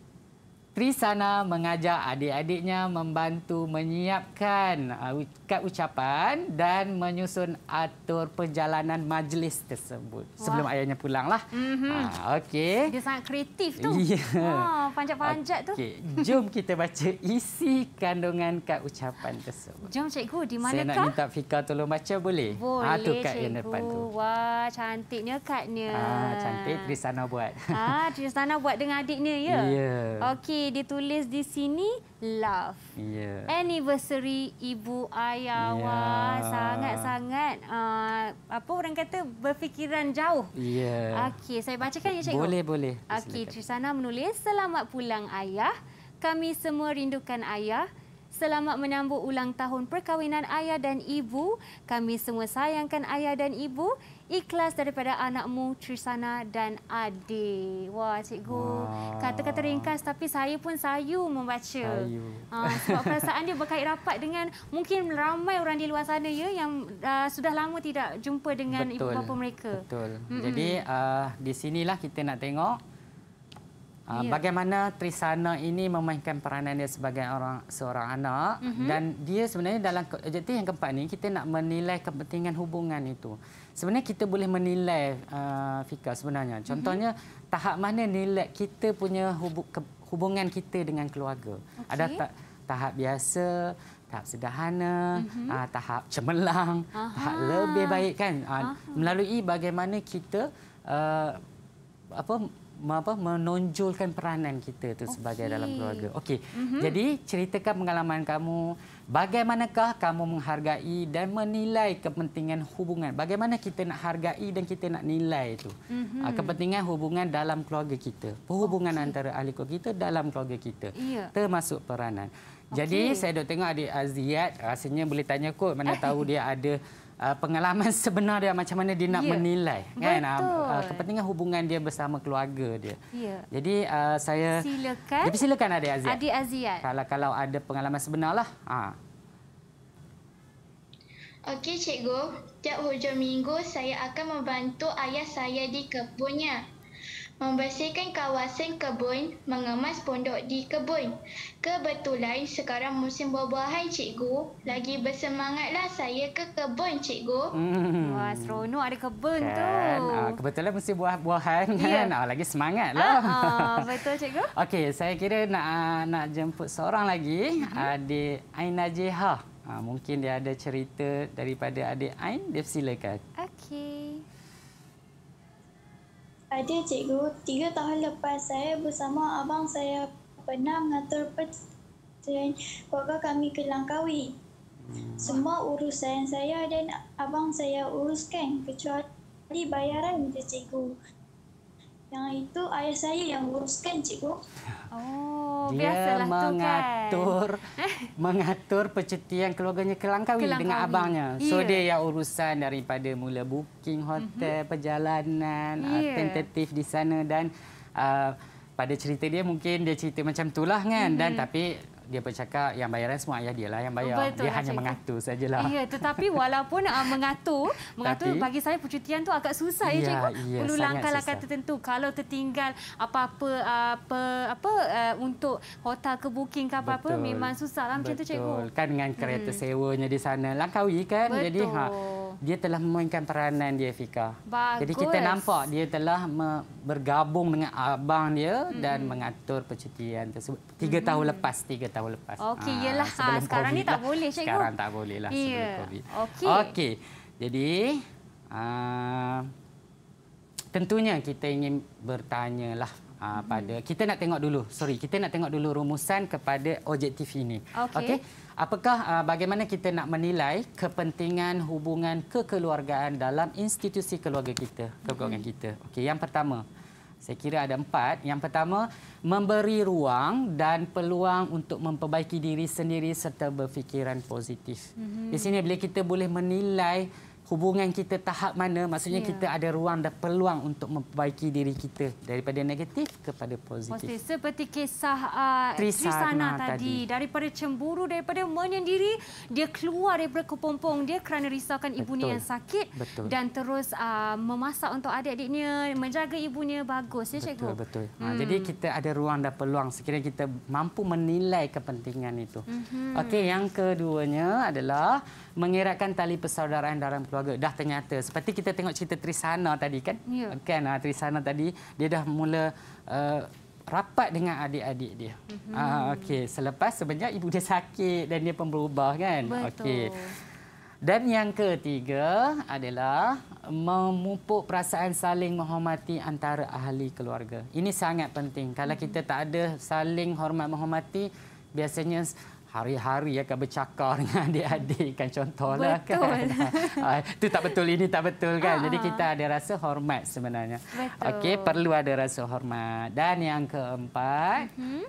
Trisana mengajak adik-adiknya membantu menyiapkan uh, kad ucapan dan menyusun atur perjalanan majlis tersebut Wah. sebelum ayahnya pulang Mm -hmm. uh, ah, Okey. Dia sangat kreatif tu. Ya. Yeah. Panjat-panjat okay. tu. Jom kita baca isi kandungan kad ucapan tersebut. Jom cikgu, di mana Saya nak minta Fika tolong baca boleh? Ah, boleh ha, tu kad cikgu. depan tu. Wah, cantiknya kadnya. Ah, cantik Trisana buat. Ah, Trisana buat dengan adiknya ya. Ya. Yeah. Okey dia tulis di sini love. Yeah. Anniversary ibu ayah yeah. wah sangat-sangat uh, apa orang kata berfikiran jauh. Yeah. Okey, saya bacakan ya cikgu. Boleh, boleh. Okey, sana menulis selamat pulang ayah. Kami semua rindukan ayah. Selamat menyambut ulang tahun perkahwinan ayah dan ibu. Kami semua sayangkan ayah dan ibu ikhlas daripada anakmu Trisana dan Adi. Wah, cikgu. Wah. Kata-kata ringkas tapi saya pun sayu membaca. Sayu. Ha, sebab perasaan dia berkait rapat dengan mungkin ramai orang di luar sana ya yang uh, sudah lama tidak jumpa dengan Betul. ibu bapa mereka. Betul. Mm-mm. Jadi uh, di sinilah kita nak tengok uh, yeah. bagaimana Trisana ini memainkan peranan dia sebagai orang seorang anak mm-hmm. dan dia sebenarnya dalam objektif yang keempat ni kita nak menilai kepentingan hubungan itu sebenarnya kita boleh menilai uh, fikir sebenarnya. Mhm. Contohnya mm -hmm. tahap mana nilai kita punya hubungan kita dengan keluarga. Okay. Ada ta tahap biasa, tahap sederhana, mm -hmm. uh, tahap cemerlang, Aha. tahap lebih baik kan? Uh, melalui bagaimana kita uh, apa apa menonjolkan peranan kita tu okay. sebagai dalam keluarga. Okey. Mm-hmm. Jadi ceritakan pengalaman kamu bagaimanakah kamu menghargai dan menilai kepentingan hubungan? Bagaimana kita nak hargai dan kita nak nilai itu? Mm-hmm. Ah, kepentingan hubungan dalam keluarga kita. Hubungan okay. antara ahli keluarga kita dalam keluarga kita. Yeah. Termasuk peranan. Okay. Jadi saya dah tengok adik Aziat rasanya boleh tanya kot mana tahu dia ada uh, pengalaman sebenar dia macam mana dia nak yeah. menilai kan ah, uh, kepentingan hubungan dia bersama keluarga dia. Yeah. Jadi uh, saya silakan. Jadi silakan Adik Aziat. Adik Aziat. Kalau kalau ada pengalaman sebenarlah. Ha. Uh. Okey cikgu, setiap hujung minggu saya akan membantu ayah saya di kebunnya membersihkan kawasan kebun, mengemas pondok di kebun. Kebetulan sekarang musim buah-buahan cikgu, lagi bersemangatlah saya ke kebun cikgu. Hmm. Wah, seronok ada kebun kan. tu. Ah, kebetulan musim buah-buahan yeah. kan, Oh lagi semangatlah. Ah, lah. ah, betul cikgu. Okey, saya kira nak ah, nak jemput seorang lagi, mm-hmm. adik Aina Jeha. mungkin dia ada cerita daripada adik Ain, dia silakan. Okey ada cikgu tiga tahun lepas saya bersama abang saya pernah mengatur pesan keluarga kami ke Langkawi. Hmm. Semua urusan saya dan abang saya uruskan kecuali bayaran untuk cikgu. Yang itu ayah saya yang uruskan cikgu. Oh dia biasalah mengatur, tu kan. mengatur percutian keluarganya ke Langkawi, Langkawi. dengan abangnya. Yeah. So dia yang urusan daripada mula booking hotel, mm -hmm. perjalanan, yeah. uh, tentatif di sana dan uh, pada cerita dia mungkin dia cerita macam itulah kan mm -hmm. dan mhm. tapi dia pun yang bayaran semua ayah dia lah yang bayar. Betul, dia hanya cikgu. mengatur sajalah. Ya, tetapi walaupun uh, mengatur, mengatur tapi, bagi saya percutian tu agak susah ya, ya cikgu. Ya, Perlu ya, langkah-langkah tertentu kalau tertinggal apa-apa uh, apa apa uh, eh, untuk hotel ke booking ke apa-apa memang susah lah macam tu cikgu. Kan dengan kereta hmm. sewanya di sana. Langkawi kan. Betul. Jadi ha dia telah memainkan peranan dia Fika. Bagus. Jadi kita nampak dia telah bergabung dengan abang dia hmm. dan mengatur percutian tersebut 3 hmm. tahun lepas 3 tahun tahun lepas. Okey, ah, yalah. Ha, ah, sekarang ni tak lah. boleh, Cikgu. Sekarang tak boleh lah yeah. sebelum COVID. Okey. Okey, jadi... Uh, tentunya kita ingin bertanyalah uh, hmm. pada... Kita nak tengok dulu, sorry. Kita nak tengok dulu rumusan kepada objektif ini. Okey. Okay? Apakah uh, bagaimana kita nak menilai kepentingan hubungan kekeluargaan dalam institusi keluarga kita, kekeluargaan hmm. kita. Okey, yang pertama... Saya kira ada empat. Yang pertama, memberi ruang dan peluang untuk memperbaiki diri sendiri serta berfikiran positif. Mm -hmm. Di sini, bila kita boleh menilai hubungan kita tahap mana maksudnya yeah. kita ada ruang dan peluang untuk memperbaiki diri kita daripada negatif kepada positif. positif. Seperti kisah uh, Trisana, Trisana tadi. tadi daripada cemburu daripada menyendiri dia keluar daripada kepompong dia kerana risaukan ibunya yang sakit Betul. dan terus uh, memasak untuk adik-adiknya menjaga ibunya bagus ya cikgu. Betul. Betul. Ha, hmm. jadi kita ada ruang dan peluang sekiranya kita mampu menilai kepentingan itu. Mm -hmm. Okey yang keduanya adalah mengeratkan tali persaudaraan dalam keluarga keluarga dah ternyata seperti kita tengok cerita Trisana tadi kan ya. kan ah, Trisana tadi dia dah mula uh, rapat dengan adik-adik dia hmm ah, okey selepas sebenarnya ibu dia sakit dan dia pun berubah kan okey dan yang ketiga adalah memupuk perasaan saling menghormati antara ahli keluarga ini sangat penting kalau mhm. kita tak ada saling hormat menghormati biasanya hari-hari akan bercakar dengan adik-adik kan contohlah kan? betul. kan. Itu ah, tak betul ini tak betul kan. Jadi ah. kita ada rasa hormat sebenarnya. Okey, perlu ada rasa hormat. Dan yang keempat, mm -hmm.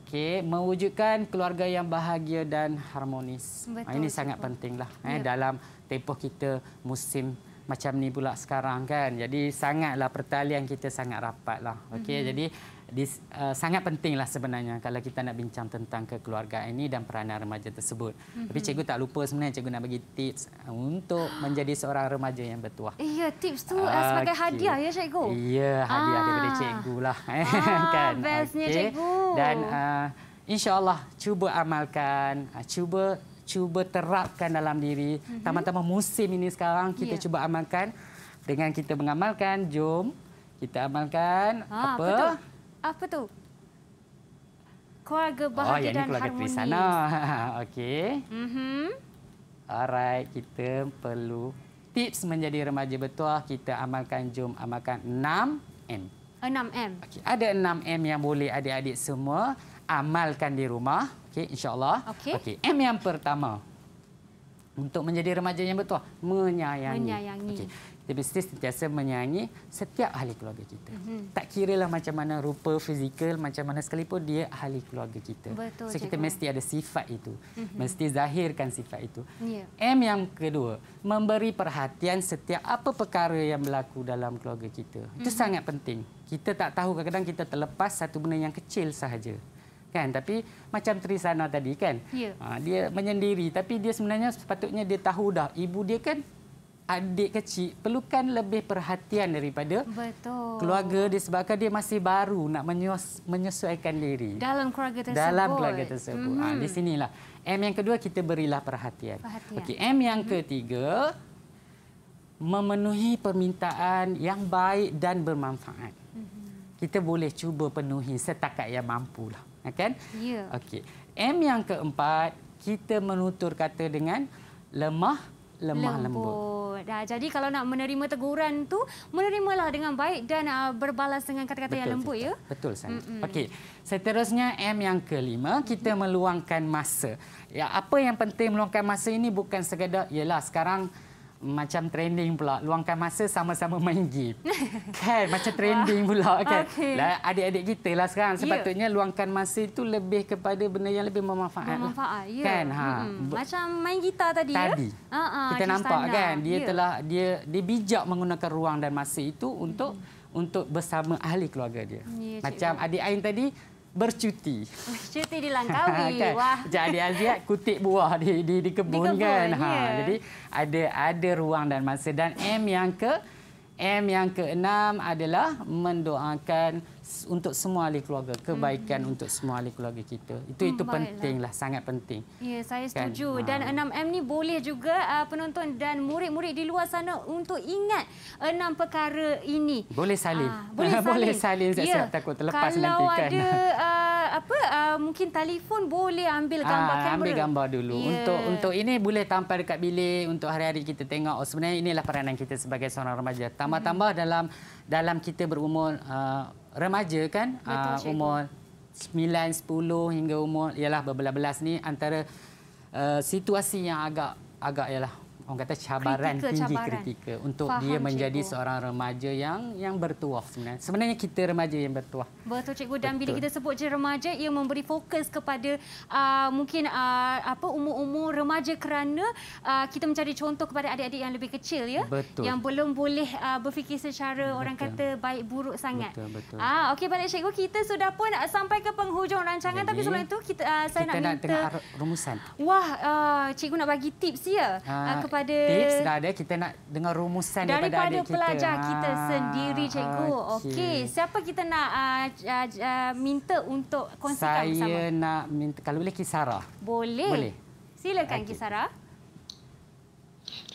okey, mewujudkan keluarga yang bahagia dan harmonis. Ah, betul, ini sangat betul. pentinglah eh yeah. dalam tempoh kita musim macam ni pula sekarang kan. Jadi sangatlah pertalian kita sangat rapatlah. Okey, mm -hmm. jadi dis, uh, sangat pentinglah sebenarnya kalau kita nak bincang tentang kekeluargaan ini dan peranan remaja tersebut. Mm-hmm. Tapi cikgu tak lupa sebenarnya cikgu nak bagi tips eh, untuk menjadi seorang remaja yang bertuah. Iya, tips tu okay. Eh, sebagai hadiah ya cikgu. Iya, hadiah ah. daripada cikgu lah. Ah, kan. Bestnya okay. cikgu. Dan uh, insya-Allah cuba amalkan, uh, cuba cuba terapkan dalam diri. Mm-hmm. musim ini sekarang kita yeah. cuba amalkan dengan kita mengamalkan jom kita amalkan ah, apa betul. Apa tu? Keluarga oh, bahagia oh, dan harmoni. Oh, yang ni keluarga Okey. Mhm. Mm Alright, kita perlu tips menjadi remaja bertuah. Kita amalkan jom amalkan 6M. 6M. Okey, ada 6M yang boleh adik-adik semua amalkan di rumah. Okey, insyaallah. Okey, okay. M yang pertama. Untuk menjadi remaja yang bertuah, menyayangi. Menyayangi. Okay the business sentiasa menyanyi setiap ahli keluarga kita. Mm-hmm. Tak kiralah macam mana rupa fizikal, macam mana sekalipun dia ahli keluarga kita. Betul, so kita mesti ada sifat itu. Mm-hmm. Mesti zahirkan sifat itu. Yeah. M yang kedua, memberi perhatian setiap apa perkara yang berlaku dalam keluarga kita. Mm-hmm. Itu mhm. sangat penting. Kita tak tahu kadang-kadang kita terlepas satu benda yang kecil sahaja kan tapi macam Trisana tadi kan ya. Ah, dia menyendiri tapi dia sebenarnya sepatutnya dia tahu dah ibu dia kan adik kecil perlukan lebih perhatian daripada Betul. keluarga disebabkan dia masih baru nak menyesuaikan diri. Dalam keluarga tersebut. Dalam keluarga tersebut. Mm -hmm. ha, di hmm. sinilah. M yang kedua, kita berilah perhatian. perhatian. Okey, M yang hmm. ketiga, mm -hmm. memenuhi permintaan yang baik dan bermanfaat. Mm -hmm. Kita boleh cuba penuhi setakat yang mampu mampulah. Ya kan? Yeah. Okey. M yang keempat, kita menutur kata dengan lemah lemah lembut. lembut. Jadi kalau nak menerima teguran tu, menerimalah dengan baik dan uh, berbalas dengan kata-kata yang lembut betul. ya. Betul sangat. Mm -mm. Okey. Seterusnya M yang kelima, kita meluangkan masa. Ya, apa yang penting meluangkan masa ini bukan sekadar ialah sekarang macam trending pula luangkan masa sama-sama main game. kan macam trending pula kan. Okay. Lah adik-adik kita lah sekarang ya. sepatutnya yeah. luangkan masa itu lebih kepada benda yang lebih bermanfaat. Bermanfaat. Lah. Ya. Yeah. Kan ha. hmm Macam main gitar tadi, ya? tadi. ya. uh kita nampak sana. kan dia yeah. telah dia dia bijak menggunakan ruang dan masa itu untuk hmm untuk bersama ahli keluarga dia. Yeah, macam adik Ain tadi bercuti. Bercuti di Langkawi. kan? Wah. Jadi Aziat kutip buah di di, di kebun, di kebun kan. Ha, yeah. jadi ada ada ruang dan masa dan M yang ke M yang keenam adalah mendoakan untuk semua ahli keluarga, kebaikan hmm. untuk semua ahli keluarga kita. Itu hmm, itu pentinglah, sangat penting. Ya, saya kan? setuju. Kan? Dan 6M ni boleh juga uh, penonton dan murid-murid di luar sana untuk ingat enam perkara ini. Boleh salin. Uh, boleh salin. boleh salin. Saya ya. takut terlepas Kalau nanti. Kalau ada uh, apa uh, mungkin telefon boleh ambil gambar uh, kamera. Ambil gambar dulu. Ya. Untuk untuk ini boleh tampal dekat bilik untuk hari-hari kita tengok. Oh, sebenarnya inilah peranan kita sebagai seorang remaja. Tambah-tambah hmm. dalam dalam kita berumur uh, remaja kan Betul, uh, umur 9 10 hingga umur ialah berbelas-belas ni antara uh, situasi yang agak agak ialah orang kata cabaran kritika, tinggi cabaran. kritika untuk Faham, dia menjadi seorang remaja yang yang bertuah sebenarnya. Sebenarnya kita remaja yang bertuah. Betul cikgu dan Betul. bila kita sebut je remaja ia memberi fokus kepada uh, mungkin uh, apa umur-umur remaja kerana uh, kita mencari contoh kepada adik-adik yang lebih kecil ya Betul. yang belum boleh uh, berfikir secara Betul. orang kata baik buruk sangat. Betul. Ah uh, okey balik cikgu kita sudah pun sampai ke penghujung rancangan Jadi, tapi sebelum itu kita uh, saya kita nak minta rumusan. Wah uh, cikgu nak bagi tips ya ah, uh, kepada daripada tips dah ada kita nak dengar rumusan daripada, daripada adik kita pelajar kita ah, sendiri cikgu okey okay. siapa kita nak uh, uh, uh, minta untuk kongsikan saya saya nak minta kalau boleh Kisara boleh boleh silakan okay. Kisara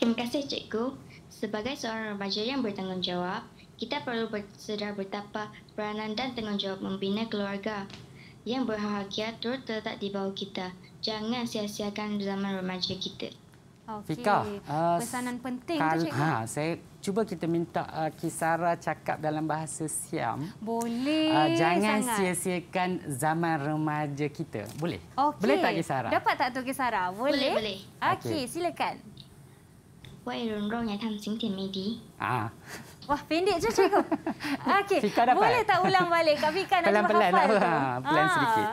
terima kasih cikgu sebagai seorang remaja yang bertanggungjawab kita perlu sedar betapa peranan dan tanggungjawab membina keluarga yang berbahagia turut terletak di bawah kita. Jangan sia-siakan zaman remaja kita. Okay. Fika, uh, pesanan penting kal- tu, Cikgu. Ha, saya cuba kita minta uh, Kisara cakap dalam bahasa Siam. Boleh. Uh, jangan sia-siakan zaman remaja kita. Boleh? Okay. Boleh tak Kisara? Dapat tak tu Kisara? Boleh. Boleh. boleh. Okey, okay. silakan. Wei Rong Rong yang tham sing tian mei di. Ah. Ha. Wah, pendek je cikgu. Okey. Boleh tak ulang balik? Kak Fika nak cuba hafal. Pelan-pelan. pelan ah. sedikit.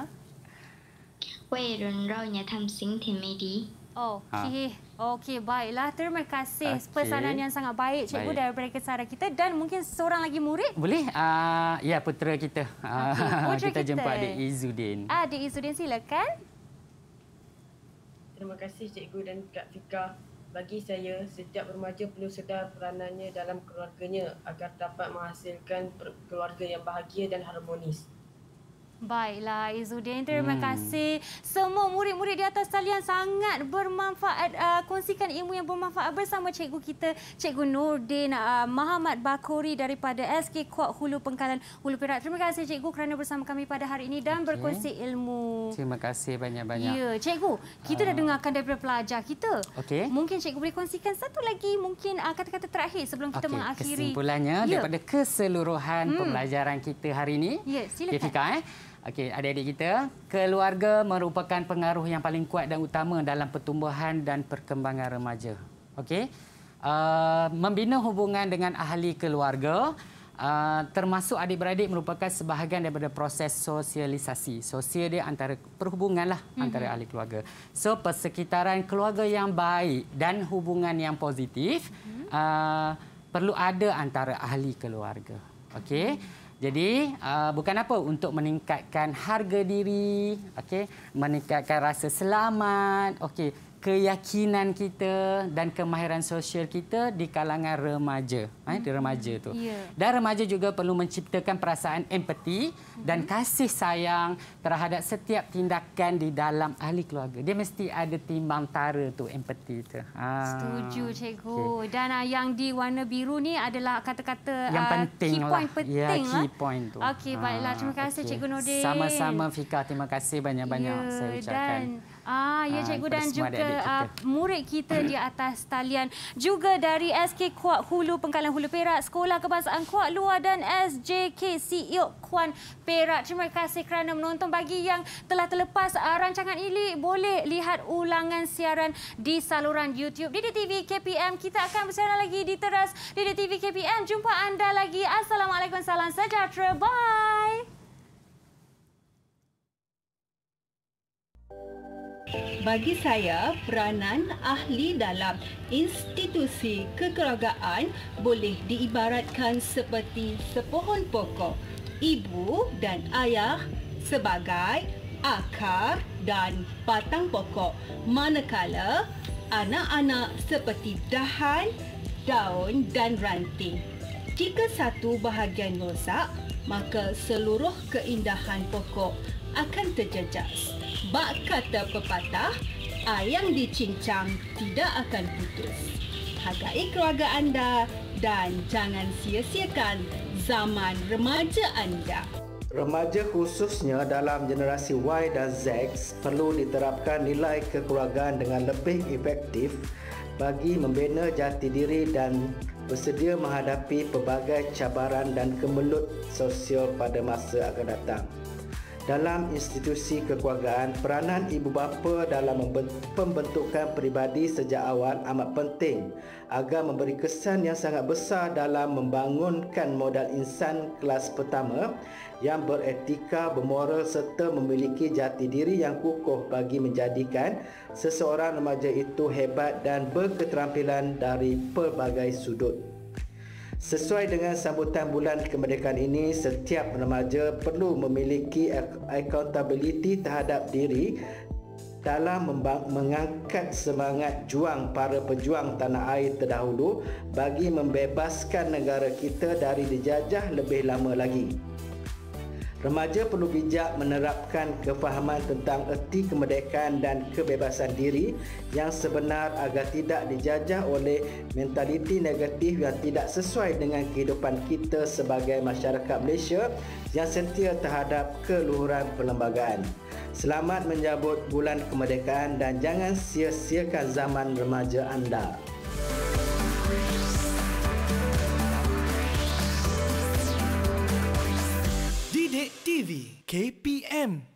Wei Rong Rong yang tham sing tian mei di. Oh, ha. Okey, ha. okay, baiklah. Terima kasih okay. pesanan yang sangat baik, Cikgu, baik. daripada kesara kita. Dan mungkin seorang lagi murid? Boleh. Uh, ya, putera kita. Okay. Ah, kita. Kita jumpa Adik Izzuddin. Adik Izzuddin, silakan. Terima kasih, Cikgu dan Kak Fika. Bagi saya, setiap remaja perlu sedar peranannya dalam keluarganya agar dapat menghasilkan keluarga yang bahagia dan harmonis. Baiklah Izzuddin, terima hmm. kasih. Semua murid-murid di atas talian sangat bermanfaat uh, kongsikan ilmu yang bermanfaat bersama cikgu kita, Cikgu Nurdin uh, Muhammad Bakuri daripada SK Kuat Hulu Pengkalan Hulu Perak. Terima kasih cikgu kerana bersama kami pada hari ini dan okay. berkongsi ilmu. Terima kasih banyak-banyak. Ya, cikgu, kita uh. dah ah. dengarkan daripada pelajar kita. Okay. Mungkin cikgu boleh kongsikan satu lagi mungkin uh, kata-kata uh, terakhir sebelum kita okay. mengakhiri. Kesimpulannya ya. daripada keseluruhan hmm. pembelajaran kita hari ini. Ya, silakan. Ya, Fika, eh. Okey, adik-adik kita, keluarga merupakan pengaruh yang paling kuat dan utama dalam pertumbuhan dan perkembangan remaja. Okey. Uh, membina hubungan dengan ahli keluarga Uh, termasuk adik-beradik merupakan sebahagian daripada proses sosialisasi. Sosial dia antara perhubunganlah mm-hmm. antara ahli keluarga. So persekitaran keluarga yang baik dan hubungan yang positif mm-hmm. uh, perlu ada antara ahli keluarga. Okey. Mm-hmm. Jadi uh, bukan apa untuk meningkatkan harga diri, okey, meningkatkan rasa selamat, okey keyakinan kita dan kemahiran sosial kita di kalangan remaja. Eh, di mm-hmm. remaja tu. Ya. Dan remaja juga perlu menciptakan perasaan empati dan mm-hmm. kasih sayang terhadap setiap tindakan di dalam ahli keluarga. Dia mesti ada timbang tara tu empati tu. Ha. Setuju cikgu. Okay. Dan uh, yang di warna biru ni adalah kata-kata uh, key point penting ya, key lah. Ya, key ah. point tu. Okey, baiklah. Ha, Terima kasih okay. cikgu Nordin. Sama-sama Fika. Terima kasih banyak-banyak ya, saya ucapkan. Dan... Ah, ya ah, cikgu dan juga ah, kita. murid kita di atas talian juga dari SK Kuat Hulu Pengkalan Hulu Perak Sekolah Kebangsaan Kuat Luar dan SJK CEO Kuan Perak. Terima kasih kerana menonton bagi yang telah terlepas ah, rancangan ini boleh lihat ulangan siaran di saluran YouTube Didi KPM. Kita akan bersiaran lagi di teras Didi KPM. Jumpa anda lagi. Assalamualaikum salam sejahtera. Bye. Bagi saya, peranan ahli dalam institusi kekeluargaan boleh diibaratkan seperti sepohon pokok, ibu dan ayah sebagai akar dan batang pokok, manakala anak-anak seperti dahan, daun dan ranting. Jika satu bahagian rosak, maka seluruh keindahan pokok akan terjejas. Bak kata pepatah, ayam dicincang tidak akan putus. Hargai keluarga anda dan jangan sia-siakan zaman remaja anda. Remaja khususnya dalam generasi Y dan Z perlu diterapkan nilai kekeluargaan dengan lebih efektif bagi membina jati diri dan bersedia menghadapi pelbagai cabaran dan kemelut sosial pada masa akan datang. Dalam institusi kekeluargaan, peranan ibu bapa dalam pembentukan peribadi sejak awal amat penting agar memberi kesan yang sangat besar dalam membangunkan modal insan kelas pertama yang beretika, bermoral serta memiliki jati diri yang kukuh bagi menjadikan seseorang remaja itu hebat dan berketerampilan dari pelbagai sudut. Sesuai dengan sambutan bulan kemerdekaan ini, setiap remaja perlu memiliki accountability terhadap diri dalam mengangkat semangat juang para pejuang tanah air terdahulu bagi membebaskan negara kita dari dijajah lebih lama lagi. Remaja perlu bijak menerapkan kefahaman tentang erti kemerdekaan dan kebebasan diri yang sebenar agar tidak dijajah oleh mentaliti negatif yang tidak sesuai dengan kehidupan kita sebagai masyarakat Malaysia yang setia terhadap keluhuran perlembagaan. Selamat menyambut bulan kemerdekaan dan jangan sia-siakan zaman remaja anda. Sidik TV KPM